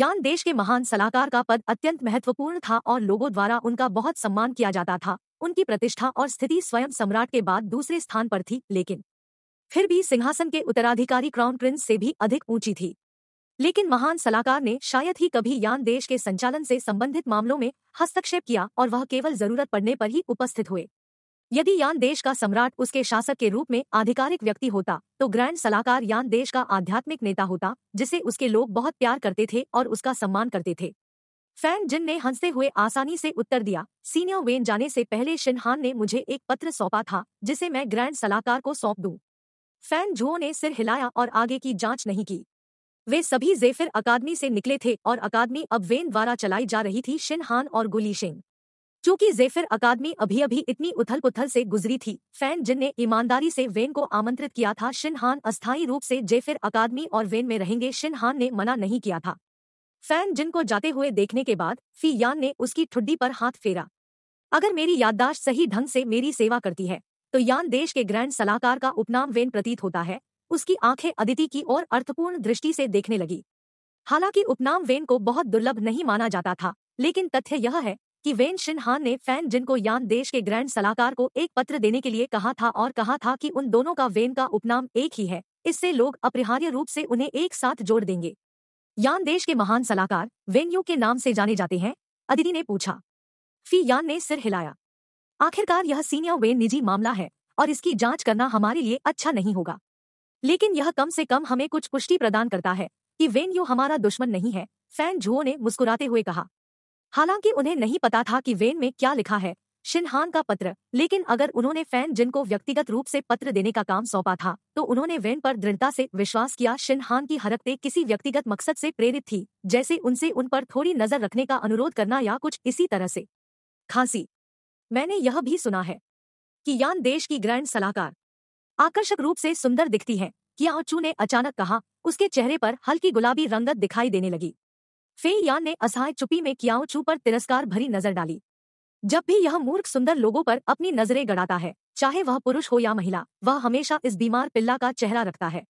यान देश के महान सलाहकार का पद अत्यंत महत्वपूर्ण था और लोगों द्वारा उनका बहुत सम्मान किया जाता था उनकी प्रतिष्ठा और स्थिति स्वयं सम्राट के बाद दूसरे स्थान पर थी लेकिन फिर भी सिंहासन के उत्तराधिकारी क्राउन प्रिंस से भी अधिक ऊंची थी लेकिन महान सलाहकार ने शायद ही कभी यान देश के संचालन से संबंधित मामलों में हस्तक्षेप किया और वह केवल जरूरत पड़ने पर ही उपस्थित हुए यदि यान देश का सम्राट उसके शासक के रूप में आधिकारिक व्यक्ति होता तो ग्रैंड सलाहकार यान देश का आध्यात्मिक नेता होता जिसे उसके लोग बहुत प्यार करते थे और उसका सम्मान करते थे फैन जिन ने हंसते हुए आसानी से उत्तर दिया सीनियर वेन जाने से पहले शिनहान ने मुझे एक पत्र सौंपा था जिसे मैं ग्रैंड सलाहकार को सौंप दूं फैन झो ने सिर हिलाया और आगे की जांच नहीं की वे सभी जेफिर अकादमी से निकले थे और अकादमी अब वेन द्वारा चलाई जा रही थी शिनहान और गुली शिंग चूंकि जेफिर अकादमी अभी अभी इतनी उथल पुथल से गुजरी थी फैन जिनने ईमानदारी से वेन को आमंत्रित किया था शिनहान अस्थायी रूप से जेफिर अकादमी और वेन में रहेंगे शिनहान ने मना नहीं किया था फैन जिन को जाते हुए देखने के बाद फी यान ने उसकी ठुड्डी पर हाथ फेरा अगर मेरी याददाश्त सही ढंग से मेरी सेवा करती है तो यान देश के ग्रैंड सलाहकार का उपनाम वेन प्रतीत होता है उसकी आंखें अदिति की ओर अर्थपूर्ण दृष्टि से देखने लगी हालांकि उपनाम वेन को बहुत दुर्लभ नहीं माना जाता था लेकिन तथ्य यह है कि वेन शिनहान ने फैन जिनको यान देश के ग्रैंड सलाहकार को एक पत्र देने के लिए कहा था और कहा था कि उन दोनों का वेन का उपनाम एक ही है इससे लोग अपरिहार्य रूप से उन्हें एक साथ जोड़ देंगे यान देश के महान सलाहकार वेन्यू के नाम से जाने जाते हैं अदिति ने पूछा फी यान ने सिर हिलाया आखिरकार यह सीनियर वे निजी मामला है और इसकी जांच करना हमारे लिए अच्छा नहीं होगा लेकिन यह कम से कम हमें कुछ पुष्टि प्रदान करता है कि वेन यू हमारा दुश्मन नहीं है फैन झुओ ने मुस्कुराते हुए कहा हालांकि उन्हें नहीं पता था कि वेन में क्या लिखा है शिनहान का पत्र लेकिन अगर उन्होंने फैन जिनको व्यक्तिगत रूप से पत्र देने का काम सौंपा था तो उन्होंने वेन पर दृढ़ता से विश्वास किया शिनहान की हरकतें किसी व्यक्तिगत मकसद से प्रेरित थी जैसे उनसे उन पर थोड़ी नजर रखने का अनुरोध करना या कुछ इसी तरह से खांसी मैंने यह भी सुना है कि यान देश की ग्रैंड सलाहकार आकर्षक रूप से सुंदर दिखती है किया चू ने अचानक कहा उसके चेहरे पर हल्की गुलाबी रंगत दिखाई देने लगी फे यान ने असहाय चुपी में कियाओ चू पर तिरस्कार भरी नजर डाली जब भी यह मूर्ख सुंदर लोगों पर अपनी नजरें गड़ाता है चाहे वह पुरुष हो या महिला वह हमेशा इस बीमार पिल्ला का चेहरा रखता है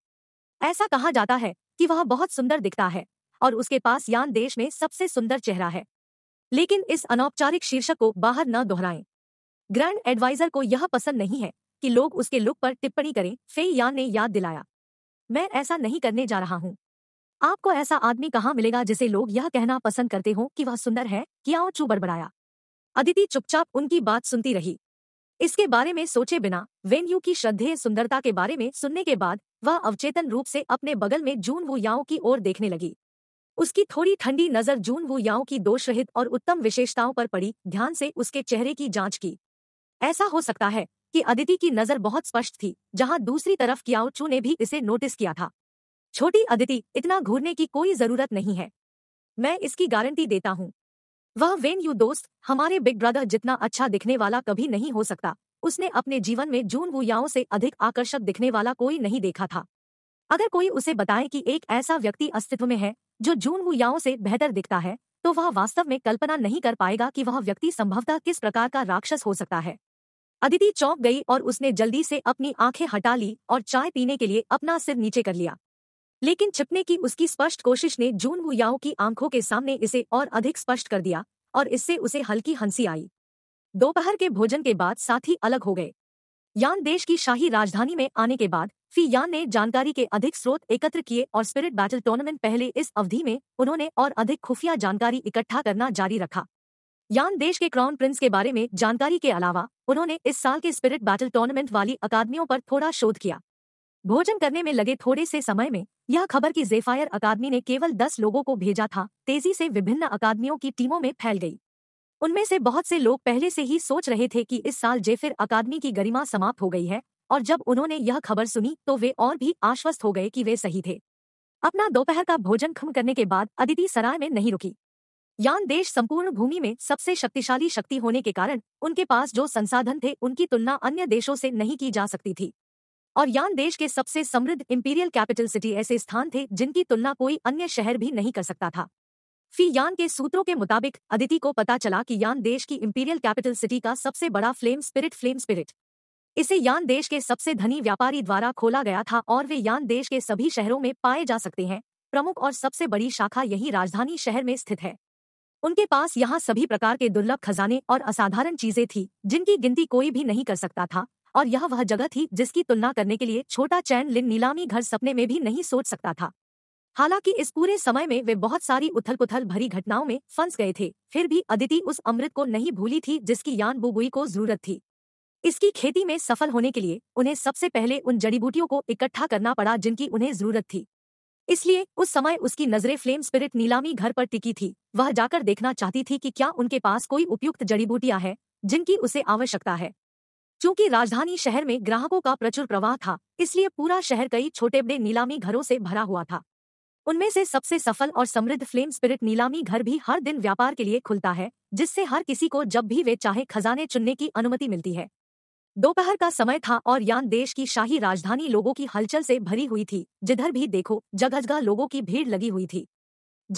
ऐसा कहा जाता है कि वह बहुत सुंदर दिखता है और उसके पास यान देश में सबसे सुंदर चेहरा है लेकिन इस अनौपचारिक शीर्षक को बाहर न दोहराएं ग्रैंड एडवाइजर को यह पसंद नहीं है कि लोग उसके लुक पर टिप्पणी करें फे यान ने याद दिलाया मैं ऐसा नहीं करने जा रहा हूँ आपको ऐसा आदमी कहाँ मिलेगा जिसे लोग यह कहना पसंद करते हो कि वह सुंदर है कियाओ चू बड़बड़ाया अदिति चुपचाप उनकी बात सुनती रही इसके बारे में सोचे बिना वेन्यू की श्रद्धेय सुंदरता के बारे में सुनने के बाद वह अवचेतन रूप से अपने बगल में जून वु याओ की ओर देखने लगी उसकी थोड़ी ठंडी नजर जून वू याओ की दोषरहित और उत्तम विशेषताओं पर पड़ी ध्यान से उसके चेहरे की जांच की ऐसा हो सकता है कि अदिति की नजर बहुत स्पष्ट थी जहां दूसरी तरफ कियाओचू ने भी इसे नोटिस किया था छोटी अदिति इतना घूरने की कोई जरूरत नहीं है मैं इसकी गारंटी देता हूँ वह वेन यू दोस्त हमारे बिग ब्रदर जितना अच्छा दिखने वाला कभी नहीं हो सकता उसने अपने जीवन में जून वुयाओ से अधिक आकर्षक दिखने वाला कोई नहीं देखा था अगर कोई उसे बताए कि एक ऐसा व्यक्ति अस्तित्व में है जो जून वुयाओ से बेहतर दिखता है तो वह वास्तव में कल्पना नहीं कर पाएगा कि वह व्यक्ति संभवतः किस प्रकार का राक्षस हो सकता है अदिति चौंक गई और उसने जल्दी से अपनी आंखें हटा ली और चाय पीने के लिए अपना सिर नीचे कर लिया लेकिन छिपने की उसकी स्पष्ट कोशिश ने जून वुयाओ की आंखों के सामने इसे और अधिक स्पष्ट कर दिया और इससे उसे हल्की हंसी आई दोपहर के भोजन के बाद साथी अलग हो गए यान देश की शाही राजधानी में आने के बाद फी यान ने जानकारी के अधिक स्रोत एकत्र किए और स्पिरिट बैटल टूर्नामेंट पहले इस अवधि में उन्होंने और अधिक खुफिया जानकारी इकट्ठा करना जारी रखा यान देश के क्राउन प्रिंस के बारे में जानकारी के अलावा उन्होंने इस साल के स्पिरिट बैटल टूर्नामेंट वाली अकादमियों पर थोड़ा शोध किया भोजन करने में लगे थोड़े से समय में यह खबर कि जेफायर अकादमी ने केवल दस लोगों को भेजा था तेजी से विभिन्न अकादमियों की टीमों में फैल गई उनमें से बहुत से लोग पहले से ही सोच रहे थे कि इस साल जेफिर अकादमी की गरिमा समाप्त हो गई है और जब उन्होंने यह खबर सुनी तो वे और भी आश्वस्त हो गए कि वे सही थे अपना दोपहर का भोजन खम करने के बाद अदिति सराय में नहीं रुकी यान देश संपूर्ण भूमि में सबसे शक्तिशाली शक्ति होने के कारण उनके पास जो संसाधन थे उनकी तुलना अन्य देशों से नहीं की जा सकती थी और यान देश के सबसे समृद्ध इंपीरियल कैपिटल सिटी ऐसे स्थान थे जिनकी तुलना कोई अन्य शहर भी नहीं कर सकता था फी यान के सूत्रों के मुताबिक अदिति को पता चला कि यान देश की इंपीरियल कैपिटल सिटी का सबसे बड़ा फ्लेम स्पिरिट फ्लेम स्पिरिट इसे यान देश के सबसे धनी व्यापारी द्वारा खोला गया था और वे यान देश के सभी शहरों में पाए जा सकते हैं प्रमुख और सबसे बड़ी शाखा यही राजधानी शहर में स्थित है उनके पास यहाँ सभी प्रकार के दुर्लभ खजाने और असाधारण चीजें थी जिनकी गिनती कोई भी नहीं कर सकता था और यह वह जगह थी जिसकी तुलना करने के लिए छोटा चैन लिन नीलामी घर सपने में भी नहीं सोच सकता था हालांकि इस पूरे समय में वे बहुत सारी उथल पुथल भरी घटनाओं में फंस गए थे फिर भी अदिति उस अमृत को नहीं भूली थी जिसकी यान बुबुई को जरूरत थी इसकी खेती में सफल होने के लिए उन्हें सबसे पहले उन जड़ी बूटियों को इकट्ठा करना पड़ा जिनकी उन्हें जरूरत थी इसलिए उस समय उसकी नजरें फ्लेम स्पिरिट नीलामी घर पर टिकी थी वह जाकर देखना चाहती थी कि क्या उनके पास कोई उपयुक्त जड़ी बूटियां हैं जिनकी उसे आवश्यकता है चूंकि राजधानी शहर में ग्राहकों का प्रचुर प्रवाह था इसलिए पूरा शहर कई छोटे बड़े नीलामी घरों से भरा हुआ था उनमें से सबसे सफल और समृद्ध फ्लेम स्पिरिट नीलामी घर भी हर दिन व्यापार के लिए खुलता है जिससे हर किसी को जब भी वे चाहे खजाने चुनने की अनुमति मिलती है दोपहर का समय था और यान देश की शाही राजधानी लोगों की हलचल से भरी हुई थी जिधर भी देखो जगह जगह लोगों की भीड़ लगी हुई थी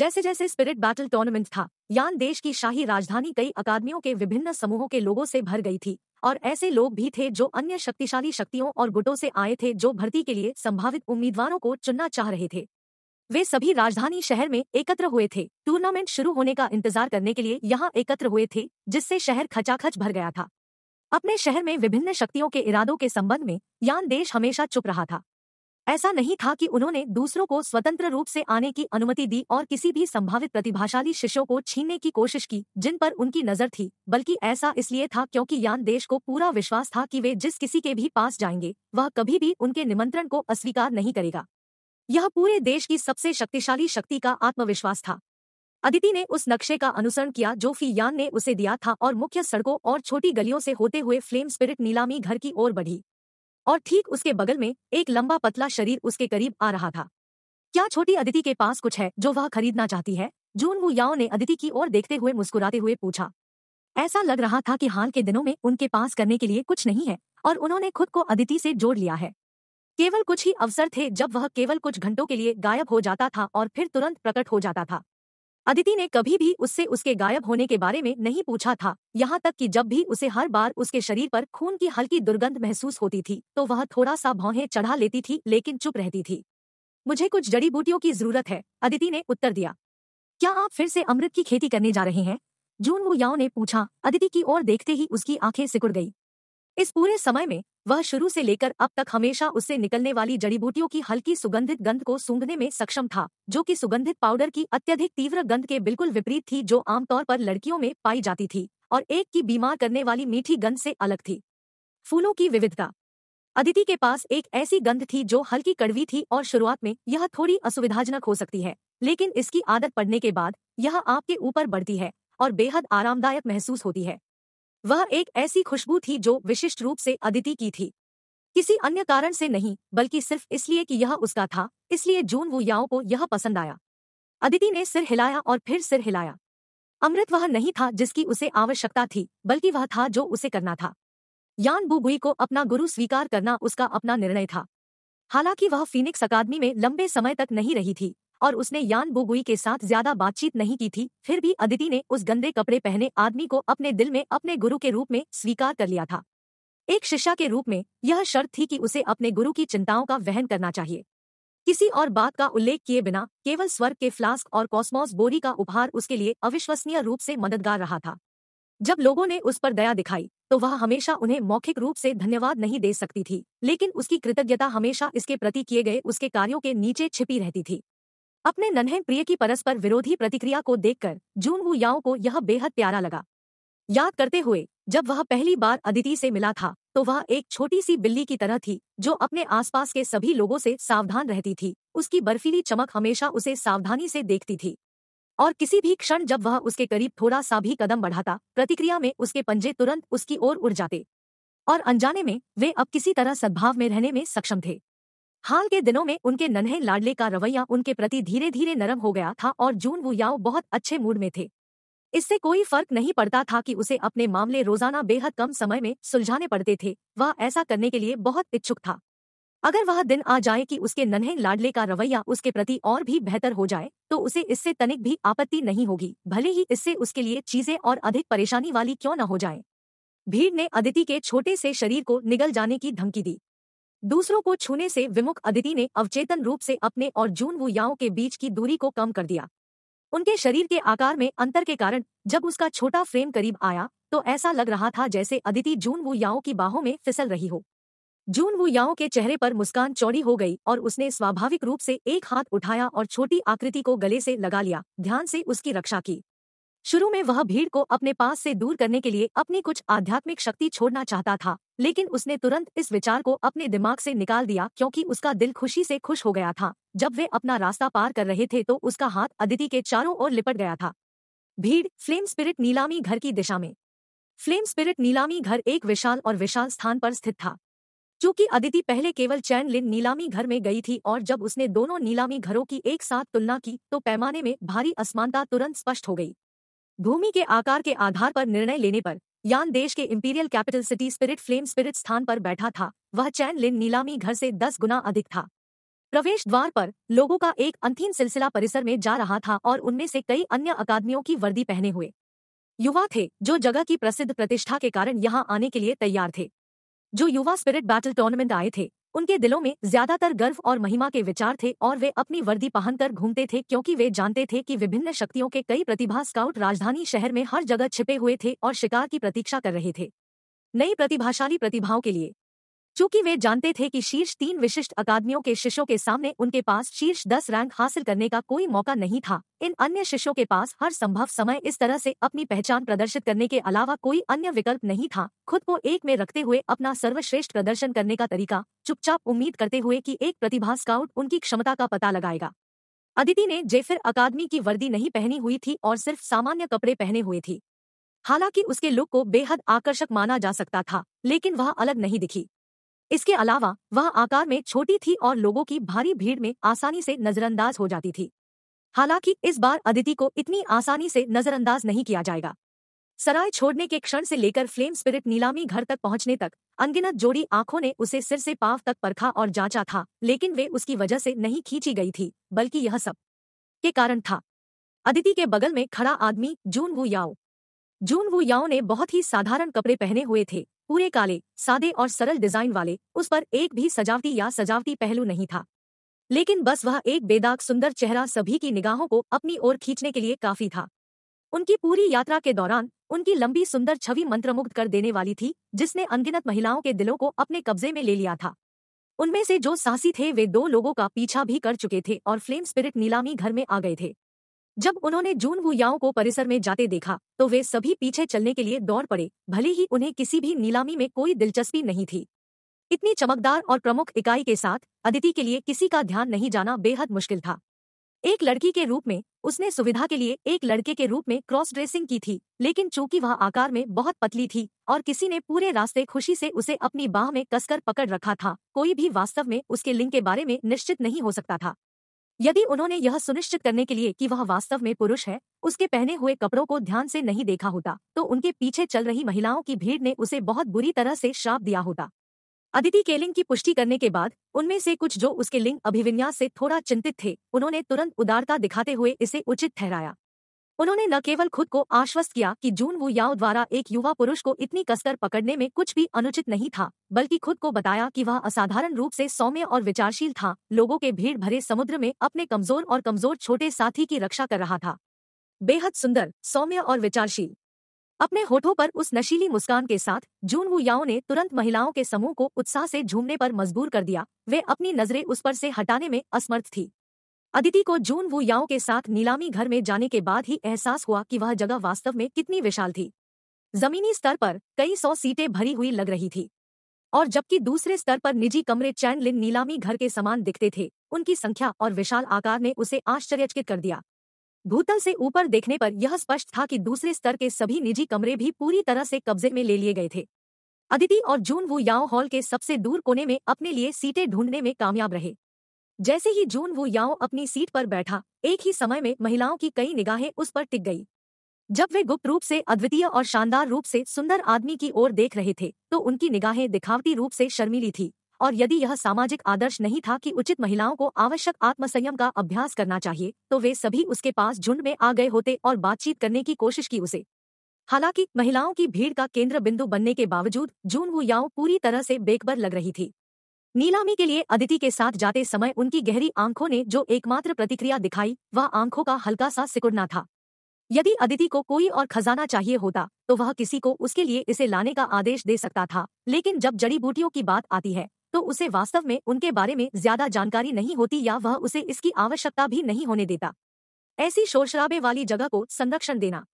जैसे जैसे स्पिरिट बैटल टूर्नामेंट था यान देश की शाही राजधानी कई अकादमियों के विभिन्न समूहों के लोगों से भर गई थी और ऐसे लोग भी थे जो अन्य शक्तिशाली शक्तियों और गुटों से आए थे जो भर्ती के लिए संभावित उम्मीदवारों को चुनना चाह रहे थे वे सभी राजधानी शहर में एकत्र हुए थे टूर्नामेंट शुरू होने का इंतजार करने के लिए यहाँ एकत्र हुए थे जिससे शहर खचाखच भर गया था अपने शहर में विभिन्न शक्तियों के इरादों के संबंध में यान देश हमेशा चुप रहा था ऐसा नहीं था कि उन्होंने दूसरों को स्वतंत्र रूप से आने की अनुमति दी और किसी भी संभावित प्रतिभाशाली शिष्यों को छीनने की कोशिश की जिन पर उनकी नजर थी बल्कि ऐसा इसलिए था क्योंकि यान देश को पूरा विश्वास था कि वे जिस किसी के भी पास जाएंगे वह कभी भी उनके निमंत्रण को अस्वीकार नहीं करेगा यह पूरे देश की सबसे शक्तिशाली शक्ति का आत्मविश्वास था अदिति ने उस नक्शे का अनुसरण किया जो फियान ने उसे दिया था और मुख्य सड़कों और छोटी गलियों से होते हुए फ्लेम स्पिरिट नीलामी घर की ओर बढ़ी और ठीक उसके बगल में एक लंबा पतला शरीर उसके करीब आ रहा था क्या छोटी अदिति के पास कुछ है जो वह खरीदना चाहती है जून याओ ने अदिति की ओर देखते हुए मुस्कुराते हुए पूछा ऐसा लग रहा था कि हाल के दिनों में उनके पास करने के लिए कुछ नहीं है और उन्होंने खुद को अदिति से जोड़ लिया है केवल कुछ ही अवसर थे जब वह केवल कुछ घंटों के लिए गायब हो जाता था और फिर तुरंत प्रकट हो जाता था अदिति ने कभी भी उससे उसके गायब होने के बारे में नहीं पूछा था यहाँ तक कि जब भी उसे हर बार उसके शरीर पर खून की हल्की दुर्गंध महसूस होती थी तो वह थोड़ा सा भौहें चढ़ा लेती थी लेकिन चुप रहती थी मुझे कुछ जड़ी बूटियों की जरूरत है अदिति ने उत्तर दिया क्या आप फिर से अमृत की खेती करने जा रहे हैं जून याओ ने पूछा अदिति की ओर देखते ही उसकी आंखें सिकुड़ गई इस पूरे समय में वह शुरू से लेकर अब तक हमेशा उससे निकलने वाली जड़ी बूटियों की हल्की सुगंधित गंध को सूंघने में सक्षम था जो कि सुगंधित पाउडर की अत्यधिक तीव्र गंध के बिल्कुल विपरीत थी जो आमतौर पर लड़कियों में पाई जाती थी और एक की बीमार करने वाली मीठी गंध से अलग थी फूलों की विविधता अदिति के पास एक ऐसी गंध थी जो हल्की कड़वी थी और शुरुआत में यह थोड़ी असुविधाजनक हो सकती है लेकिन इसकी आदत पड़ने के बाद यह आपके ऊपर बढ़ती है और बेहद आरामदायक महसूस होती है वह एक ऐसी खुशबू थी जो विशिष्ट रूप से अदिति की थी किसी अन्य कारण से नहीं बल्कि सिर्फ इसलिए कि यह उसका था इसलिए जून वो याओ को यह पसंद आया अदिति ने सिर हिलाया और फिर सिर हिलाया अमृत वह नहीं था जिसकी उसे आवश्यकता थी बल्कि वह था जो उसे करना था यान बुबुई को अपना गुरु स्वीकार करना उसका अपना निर्णय था हालांकि वह फीनिक्स अकादमी में लंबे समय तक नहीं रही थी और उसने यान बोगुई के साथ ज्यादा बातचीत नहीं की थी फिर भी अदिति ने उस गंदे कपड़े पहने आदमी को अपने दिल में अपने गुरु के रूप में स्वीकार कर लिया था एक शिष्या के रूप में यह शर्त थी कि उसे अपने गुरु की चिंताओं का वहन करना चाहिए किसी और बात का उल्लेख किए बिना केवल स्वर्ग के फ्लास्क और कॉस्मोस बोरी का उपहार उसके लिए अविश्वसनीय रूप से मददगार रहा था जब लोगों ने उस पर दया दिखाई तो वह हमेशा उन्हें मौखिक रूप से धन्यवाद नहीं दे सकती थी लेकिन उसकी कृतज्ञता हमेशा इसके प्रति किए गए उसके कार्यों के नीचे छिपी रहती थी अपने नन्हे प्रिय की परस्पर विरोधी प्रतिक्रिया को देखकर जून हु याओ को यह बेहद प्यारा लगा याद करते हुए जब वह पहली बार अदिति से मिला था तो वह एक छोटी सी बिल्ली की तरह थी जो अपने आसपास के सभी लोगों से सावधान रहती थी उसकी बर्फीली चमक हमेशा उसे सावधानी से देखती थी और किसी भी क्षण जब वह उसके करीब थोड़ा सा भी कदम बढ़ाता प्रतिक्रिया में उसके पंजे तुरंत उसकी ओर उड़ जाते और अनजाने में वे अब किसी तरह सद्भाव में रहने में सक्षम थे हाल के दिनों में उनके नन्हे लाडले का रवैया उनके प्रति धीरे धीरे नरम हो गया था और जून याओ बहुत अच्छे मूड में थे इससे कोई फर्क नहीं पड़ता था कि उसे अपने मामले रोजाना बेहद कम समय में सुलझाने पड़ते थे वह ऐसा करने के लिए बहुत इच्छुक था अगर वह दिन आ जाए कि उसके नन्हे लाडले का रवैया उसके प्रति और भी बेहतर हो जाए तो उसे इससे तनिक भी आपत्ति नहीं होगी भले ही इससे उसके लिए चीजें और अधिक परेशानी वाली क्यों न हो जाए भीड़ ने अदिति के छोटे से शरीर को निगल जाने की धमकी दी दूसरों को छूने से विमुख अदिति ने अवचेतन रूप से अपने और जून वुयाओं के बीच की दूरी को कम कर दिया उनके शरीर के आकार में अंतर के कारण जब उसका छोटा फ्रेम करीब आया तो ऐसा लग रहा था जैसे अदिति जून वुयाओं की बाहों में फिसल रही हो जून वुयाओं के चेहरे पर मुस्कान चौड़ी हो गई और उसने स्वाभाविक रूप से एक हाथ उठाया और छोटी आकृति को गले से लगा लिया ध्यान से उसकी रक्षा की शुरू में वह भीड़ को अपने पास से दूर करने के लिए अपनी कुछ आध्यात्मिक शक्ति छोड़ना चाहता था लेकिन उसने तुरंत इस विचार को अपने दिमाग से निकाल दिया क्योंकि उसका दिल खुशी से खुश हो गया था जब वे अपना रास्ता पार कर रहे थे तो उसका हाथ अदिति के चारों ओर लिपट गया था भीड़ फ्लेम स्पिरिट नीलामी घर की दिशा में फ्लेम स्पिरिट नीलामी घर एक विशाल और विशाल स्थान पर स्थित था चूंकि अदिति पहले केवल चैन लिन नीलामी घर में गई थी और जब उसने दोनों नीलामी घरों की एक साथ तुलना की तो पैमाने में भारी असमानता तुरंत स्पष्ट हो गई भूमि के आकार के आधार पर निर्णय लेने पर यान देश के imperial capital city spirit flame spirit स्थान पर बैठा था वह चैन लिन नीलामी घर से दस गुना अधिक था प्रवेश द्वार पर लोगों का एक अंतिम सिलसिला परिसर में जा रहा था और उनमें से कई अन्य अकादमियों की वर्दी पहने हुए युवा थे जो जगह की प्रसिद्ध प्रतिष्ठा के कारण यहाँ आने के लिए तैयार थे जो युवा स्पिरिट बैटल टूर्नामेंट आए थे उनके दिलों में ज्यादातर गर्व और महिमा के विचार थे और वे अपनी वर्दी पहनकर घूमते थे क्योंकि वे जानते थे कि विभिन्न शक्तियों के कई प्रतिभा स्काउट राजधानी शहर में हर जगह छिपे हुए थे और शिकार की प्रतीक्षा कर रहे थे नई प्रतिभाशाली प्रतिभाओं के लिए चूंकि वे जानते थे कि शीर्ष तीन विशिष्ट अकादमियों के शिष्यों के सामने उनके पास शीर्ष दस रैंक हासिल करने का कोई मौका नहीं था इन अन्य शिष्यों के पास हर संभव समय इस तरह से अपनी पहचान प्रदर्शित करने के अलावा कोई अन्य विकल्प नहीं था खुद को एक में रखते हुए अपना सर्वश्रेष्ठ प्रदर्शन करने का तरीका चुपचाप उम्मीद करते हुए की एक प्रतिभा स्काउट उनकी क्षमता का पता लगाएगा अदिति ने जेफिर अकादमी की वर्दी नहीं पहनी हुई थी और सिर्फ सामान्य कपड़े पहने हुए थी हालांकि उसके लुक को बेहद आकर्षक माना जा सकता था लेकिन वह अलग नहीं दिखी इसके अलावा वह आकार में छोटी थी और लोगों की भारी भीड़ में आसानी से नजरअंदाज हो जाती थी हालांकि इस बार अदिति को इतनी आसानी से नजरअंदाज नहीं किया जाएगा सराय छोड़ने के क्षण से लेकर फ्लेम स्पिरिट नीलामी घर तक पहुंचने तक अनगिनत जोड़ी आंखों ने उसे सिर से पाव तक परखा और जांचा था लेकिन वे उसकी वजह से नहीं खींची गई थी बल्कि यह सब के कारण था अदिति के बगल में खड़ा आदमी जून वु याओ जून वु याओ ने बहुत ही साधारण कपड़े पहने हुए थे पूरे काले सादे और सरल डिजाइन वाले उस पर एक भी सजावटी या सजावटी पहलू नहीं था लेकिन बस वह एक बेदाग सुंदर चेहरा सभी की निगाहों को अपनी ओर खींचने के लिए काफी था उनकी पूरी यात्रा के दौरान उनकी लंबी सुंदर छवि मंत्रमुग्ध कर देने वाली थी जिसने अनगिनत महिलाओं के दिलों को अपने कब्जे में ले लिया था उनमें से जो साहसी थे वे दो लोगों का पीछा भी कर चुके थे और फ्लेम स्पिरिट नीलामी घर में आ गए थे जब उन्होंने जून वुयाओ को परिसर में जाते देखा तो वे सभी पीछे चलने के लिए दौड़ पड़े भले ही उन्हें किसी भी नीलामी में कोई दिलचस्पी नहीं थी इतनी चमकदार और प्रमुख इकाई के साथ अदिति के लिए किसी का ध्यान नहीं जाना बेहद मुश्किल था एक लड़की के रूप में उसने सुविधा के लिए एक लड़के के रूप में क्रॉस ड्रेसिंग की थी लेकिन चूंकि वह आकार में बहुत पतली थी और किसी ने पूरे रास्ते खुशी से उसे अपनी बाह में कसकर पकड़ रखा था कोई भी वास्तव में उसके लिंग के बारे में निश्चित नहीं हो सकता था यदि उन्होंने यह सुनिश्चित करने के लिए कि वह वास्तव में पुरुष है उसके पहने हुए कपड़ों को ध्यान से नहीं देखा होता तो उनके पीछे चल रही महिलाओं की भीड़ ने उसे बहुत बुरी तरह से श्राप दिया होता अदिति के लिंग की पुष्टि करने के बाद उनमें से कुछ जो उसके लिंग अभिविन्यास से थोड़ा चिंतित थे उन्होंने तुरंत उदारता दिखाते हुए इसे उचित ठहराया उन्होंने न केवल खुद को आश्वस्त किया कि जून वु याओ द्वारा एक युवा पुरुष को इतनी कसकर पकड़ने में कुछ भी अनुचित नहीं था बल्कि खुद को बताया कि वह असाधारण रूप से सौम्य और विचारशील था लोगों के भीड़ भरे समुद्र में अपने कमजोर और कमजोर छोटे साथी की रक्षा कर रहा था बेहद सुंदर सौम्य और विचारशील अपने होठों पर उस नशीली मुस्कान के साथ जून वु याओ ने तुरंत महिलाओं के समूह को उत्साह से झूमने पर मजबूर कर दिया वे अपनी नजरें उस पर से हटाने में असमर्थ थी अदिति को जून वू याओ के साथ नीलामी घर में जाने के बाद ही एहसास हुआ कि वह जगह वास्तव में कितनी विशाल थी जमीनी स्तर पर कई सौ सीटें भरी हुई लग रही थी और जबकि दूसरे स्तर पर निजी कमरे चैनलिन नीलामी घर के समान दिखते थे उनकी संख्या और विशाल आकार ने उसे आश्चर्यचकित कर दिया भूतल से ऊपर देखने पर यह स्पष्ट था कि दूसरे स्तर के सभी निजी कमरे भी पूरी तरह से कब्जे में ले लिए गए थे अदिति और जून वू याओ हॉल के सबसे दूर कोने में अपने लिए सीटें ढूंढने में कामयाब रहे जैसे ही जून वो याओ अपनी सीट पर बैठा एक ही समय में महिलाओं की कई निगाहें उस पर टिक गई जब वे गुप्त रूप से अद्वितीय और शानदार रूप से सुंदर आदमी की ओर देख रहे थे तो उनकी निगाहें दिखावटी रूप से शर्मीली थी और यदि यह सामाजिक आदर्श नहीं था कि उचित महिलाओं को आवश्यक आत्मसंयम का अभ्यास करना चाहिए तो वे सभी उसके पास झुंड में आ गए होते और बातचीत करने की कोशिश की उसे हालांकि महिलाओं की भीड़ का केंद्र बिंदु बनने के बावजूद जून वु याओ पूरी तरह से बेकबर लग रही थी नीलामी के लिए अदिति के साथ जाते समय उनकी गहरी आंखों ने जो एकमात्र प्रतिक्रिया दिखाई वह आंखों का हल्का सा सिकुड़ना था यदि अदिति को कोई और खजाना चाहिए होता तो वह किसी को उसके लिए इसे लाने का आदेश दे सकता था लेकिन जब जड़ी बूटियों की बात आती है तो उसे वास्तव में उनके बारे में ज्यादा जानकारी नहीं होती या वह उसे इसकी आवश्यकता भी नहीं होने देता ऐसी शोर शराबे वाली जगह को संरक्षण देना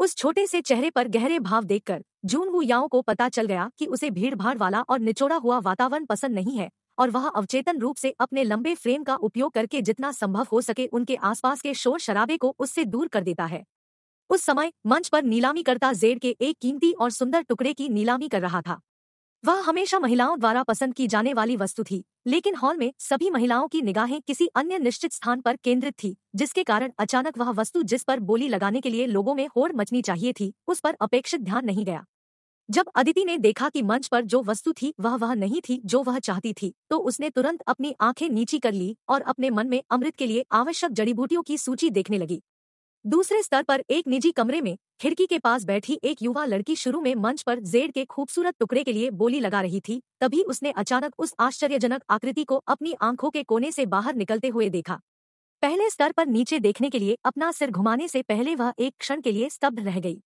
उस छोटे से चेहरे पर गहरे भाव देखकर जून वू याओ को पता चल गया कि उसे भीड़ भाड़ वाला और निचोड़ा हुआ वातावरण पसंद नहीं है और वह अवचेतन रूप से अपने लंबे फ्रेम का उपयोग करके जितना संभव हो सके उनके आसपास के शोर शराबे को उससे दूर कर देता है उस समय मंच पर नीलामी करता जेड के एक कीमती और सुंदर टुकड़े की नीलामी कर रहा था वह हमेशा महिलाओं द्वारा पसंद की जाने वाली वस्तु थी लेकिन हॉल में सभी महिलाओं की निगाहें किसी अन्य निश्चित स्थान पर केंद्रित थी जिसके कारण अचानक वह वस्तु जिस पर बोली लगाने के लिए लोगों में होड़ मचनी चाहिए थी उस पर अपेक्षित ध्यान नहीं गया जब अदिति ने देखा कि मंच पर जो वस्तु थी वह वह नहीं थी जो वह चाहती थी तो उसने तुरंत अपनी आंखें नीची कर ली और अपने मन में अमृत के लिए आवश्यक जड़ी बूटियों की सूची देखने लगी दूसरे स्तर पर एक निजी कमरे में खिड़की के पास बैठी एक युवा लड़की शुरू में मंच पर जेड के खूबसूरत टुकड़े के लिए बोली लगा रही थी तभी उसने अचानक उस आश्चर्यजनक आकृति को अपनी आंखों के कोने से बाहर निकलते हुए देखा पहले स्तर पर नीचे देखने के लिए अपना सिर घुमाने से पहले वह एक क्षण के लिए स्तब्ध रह गई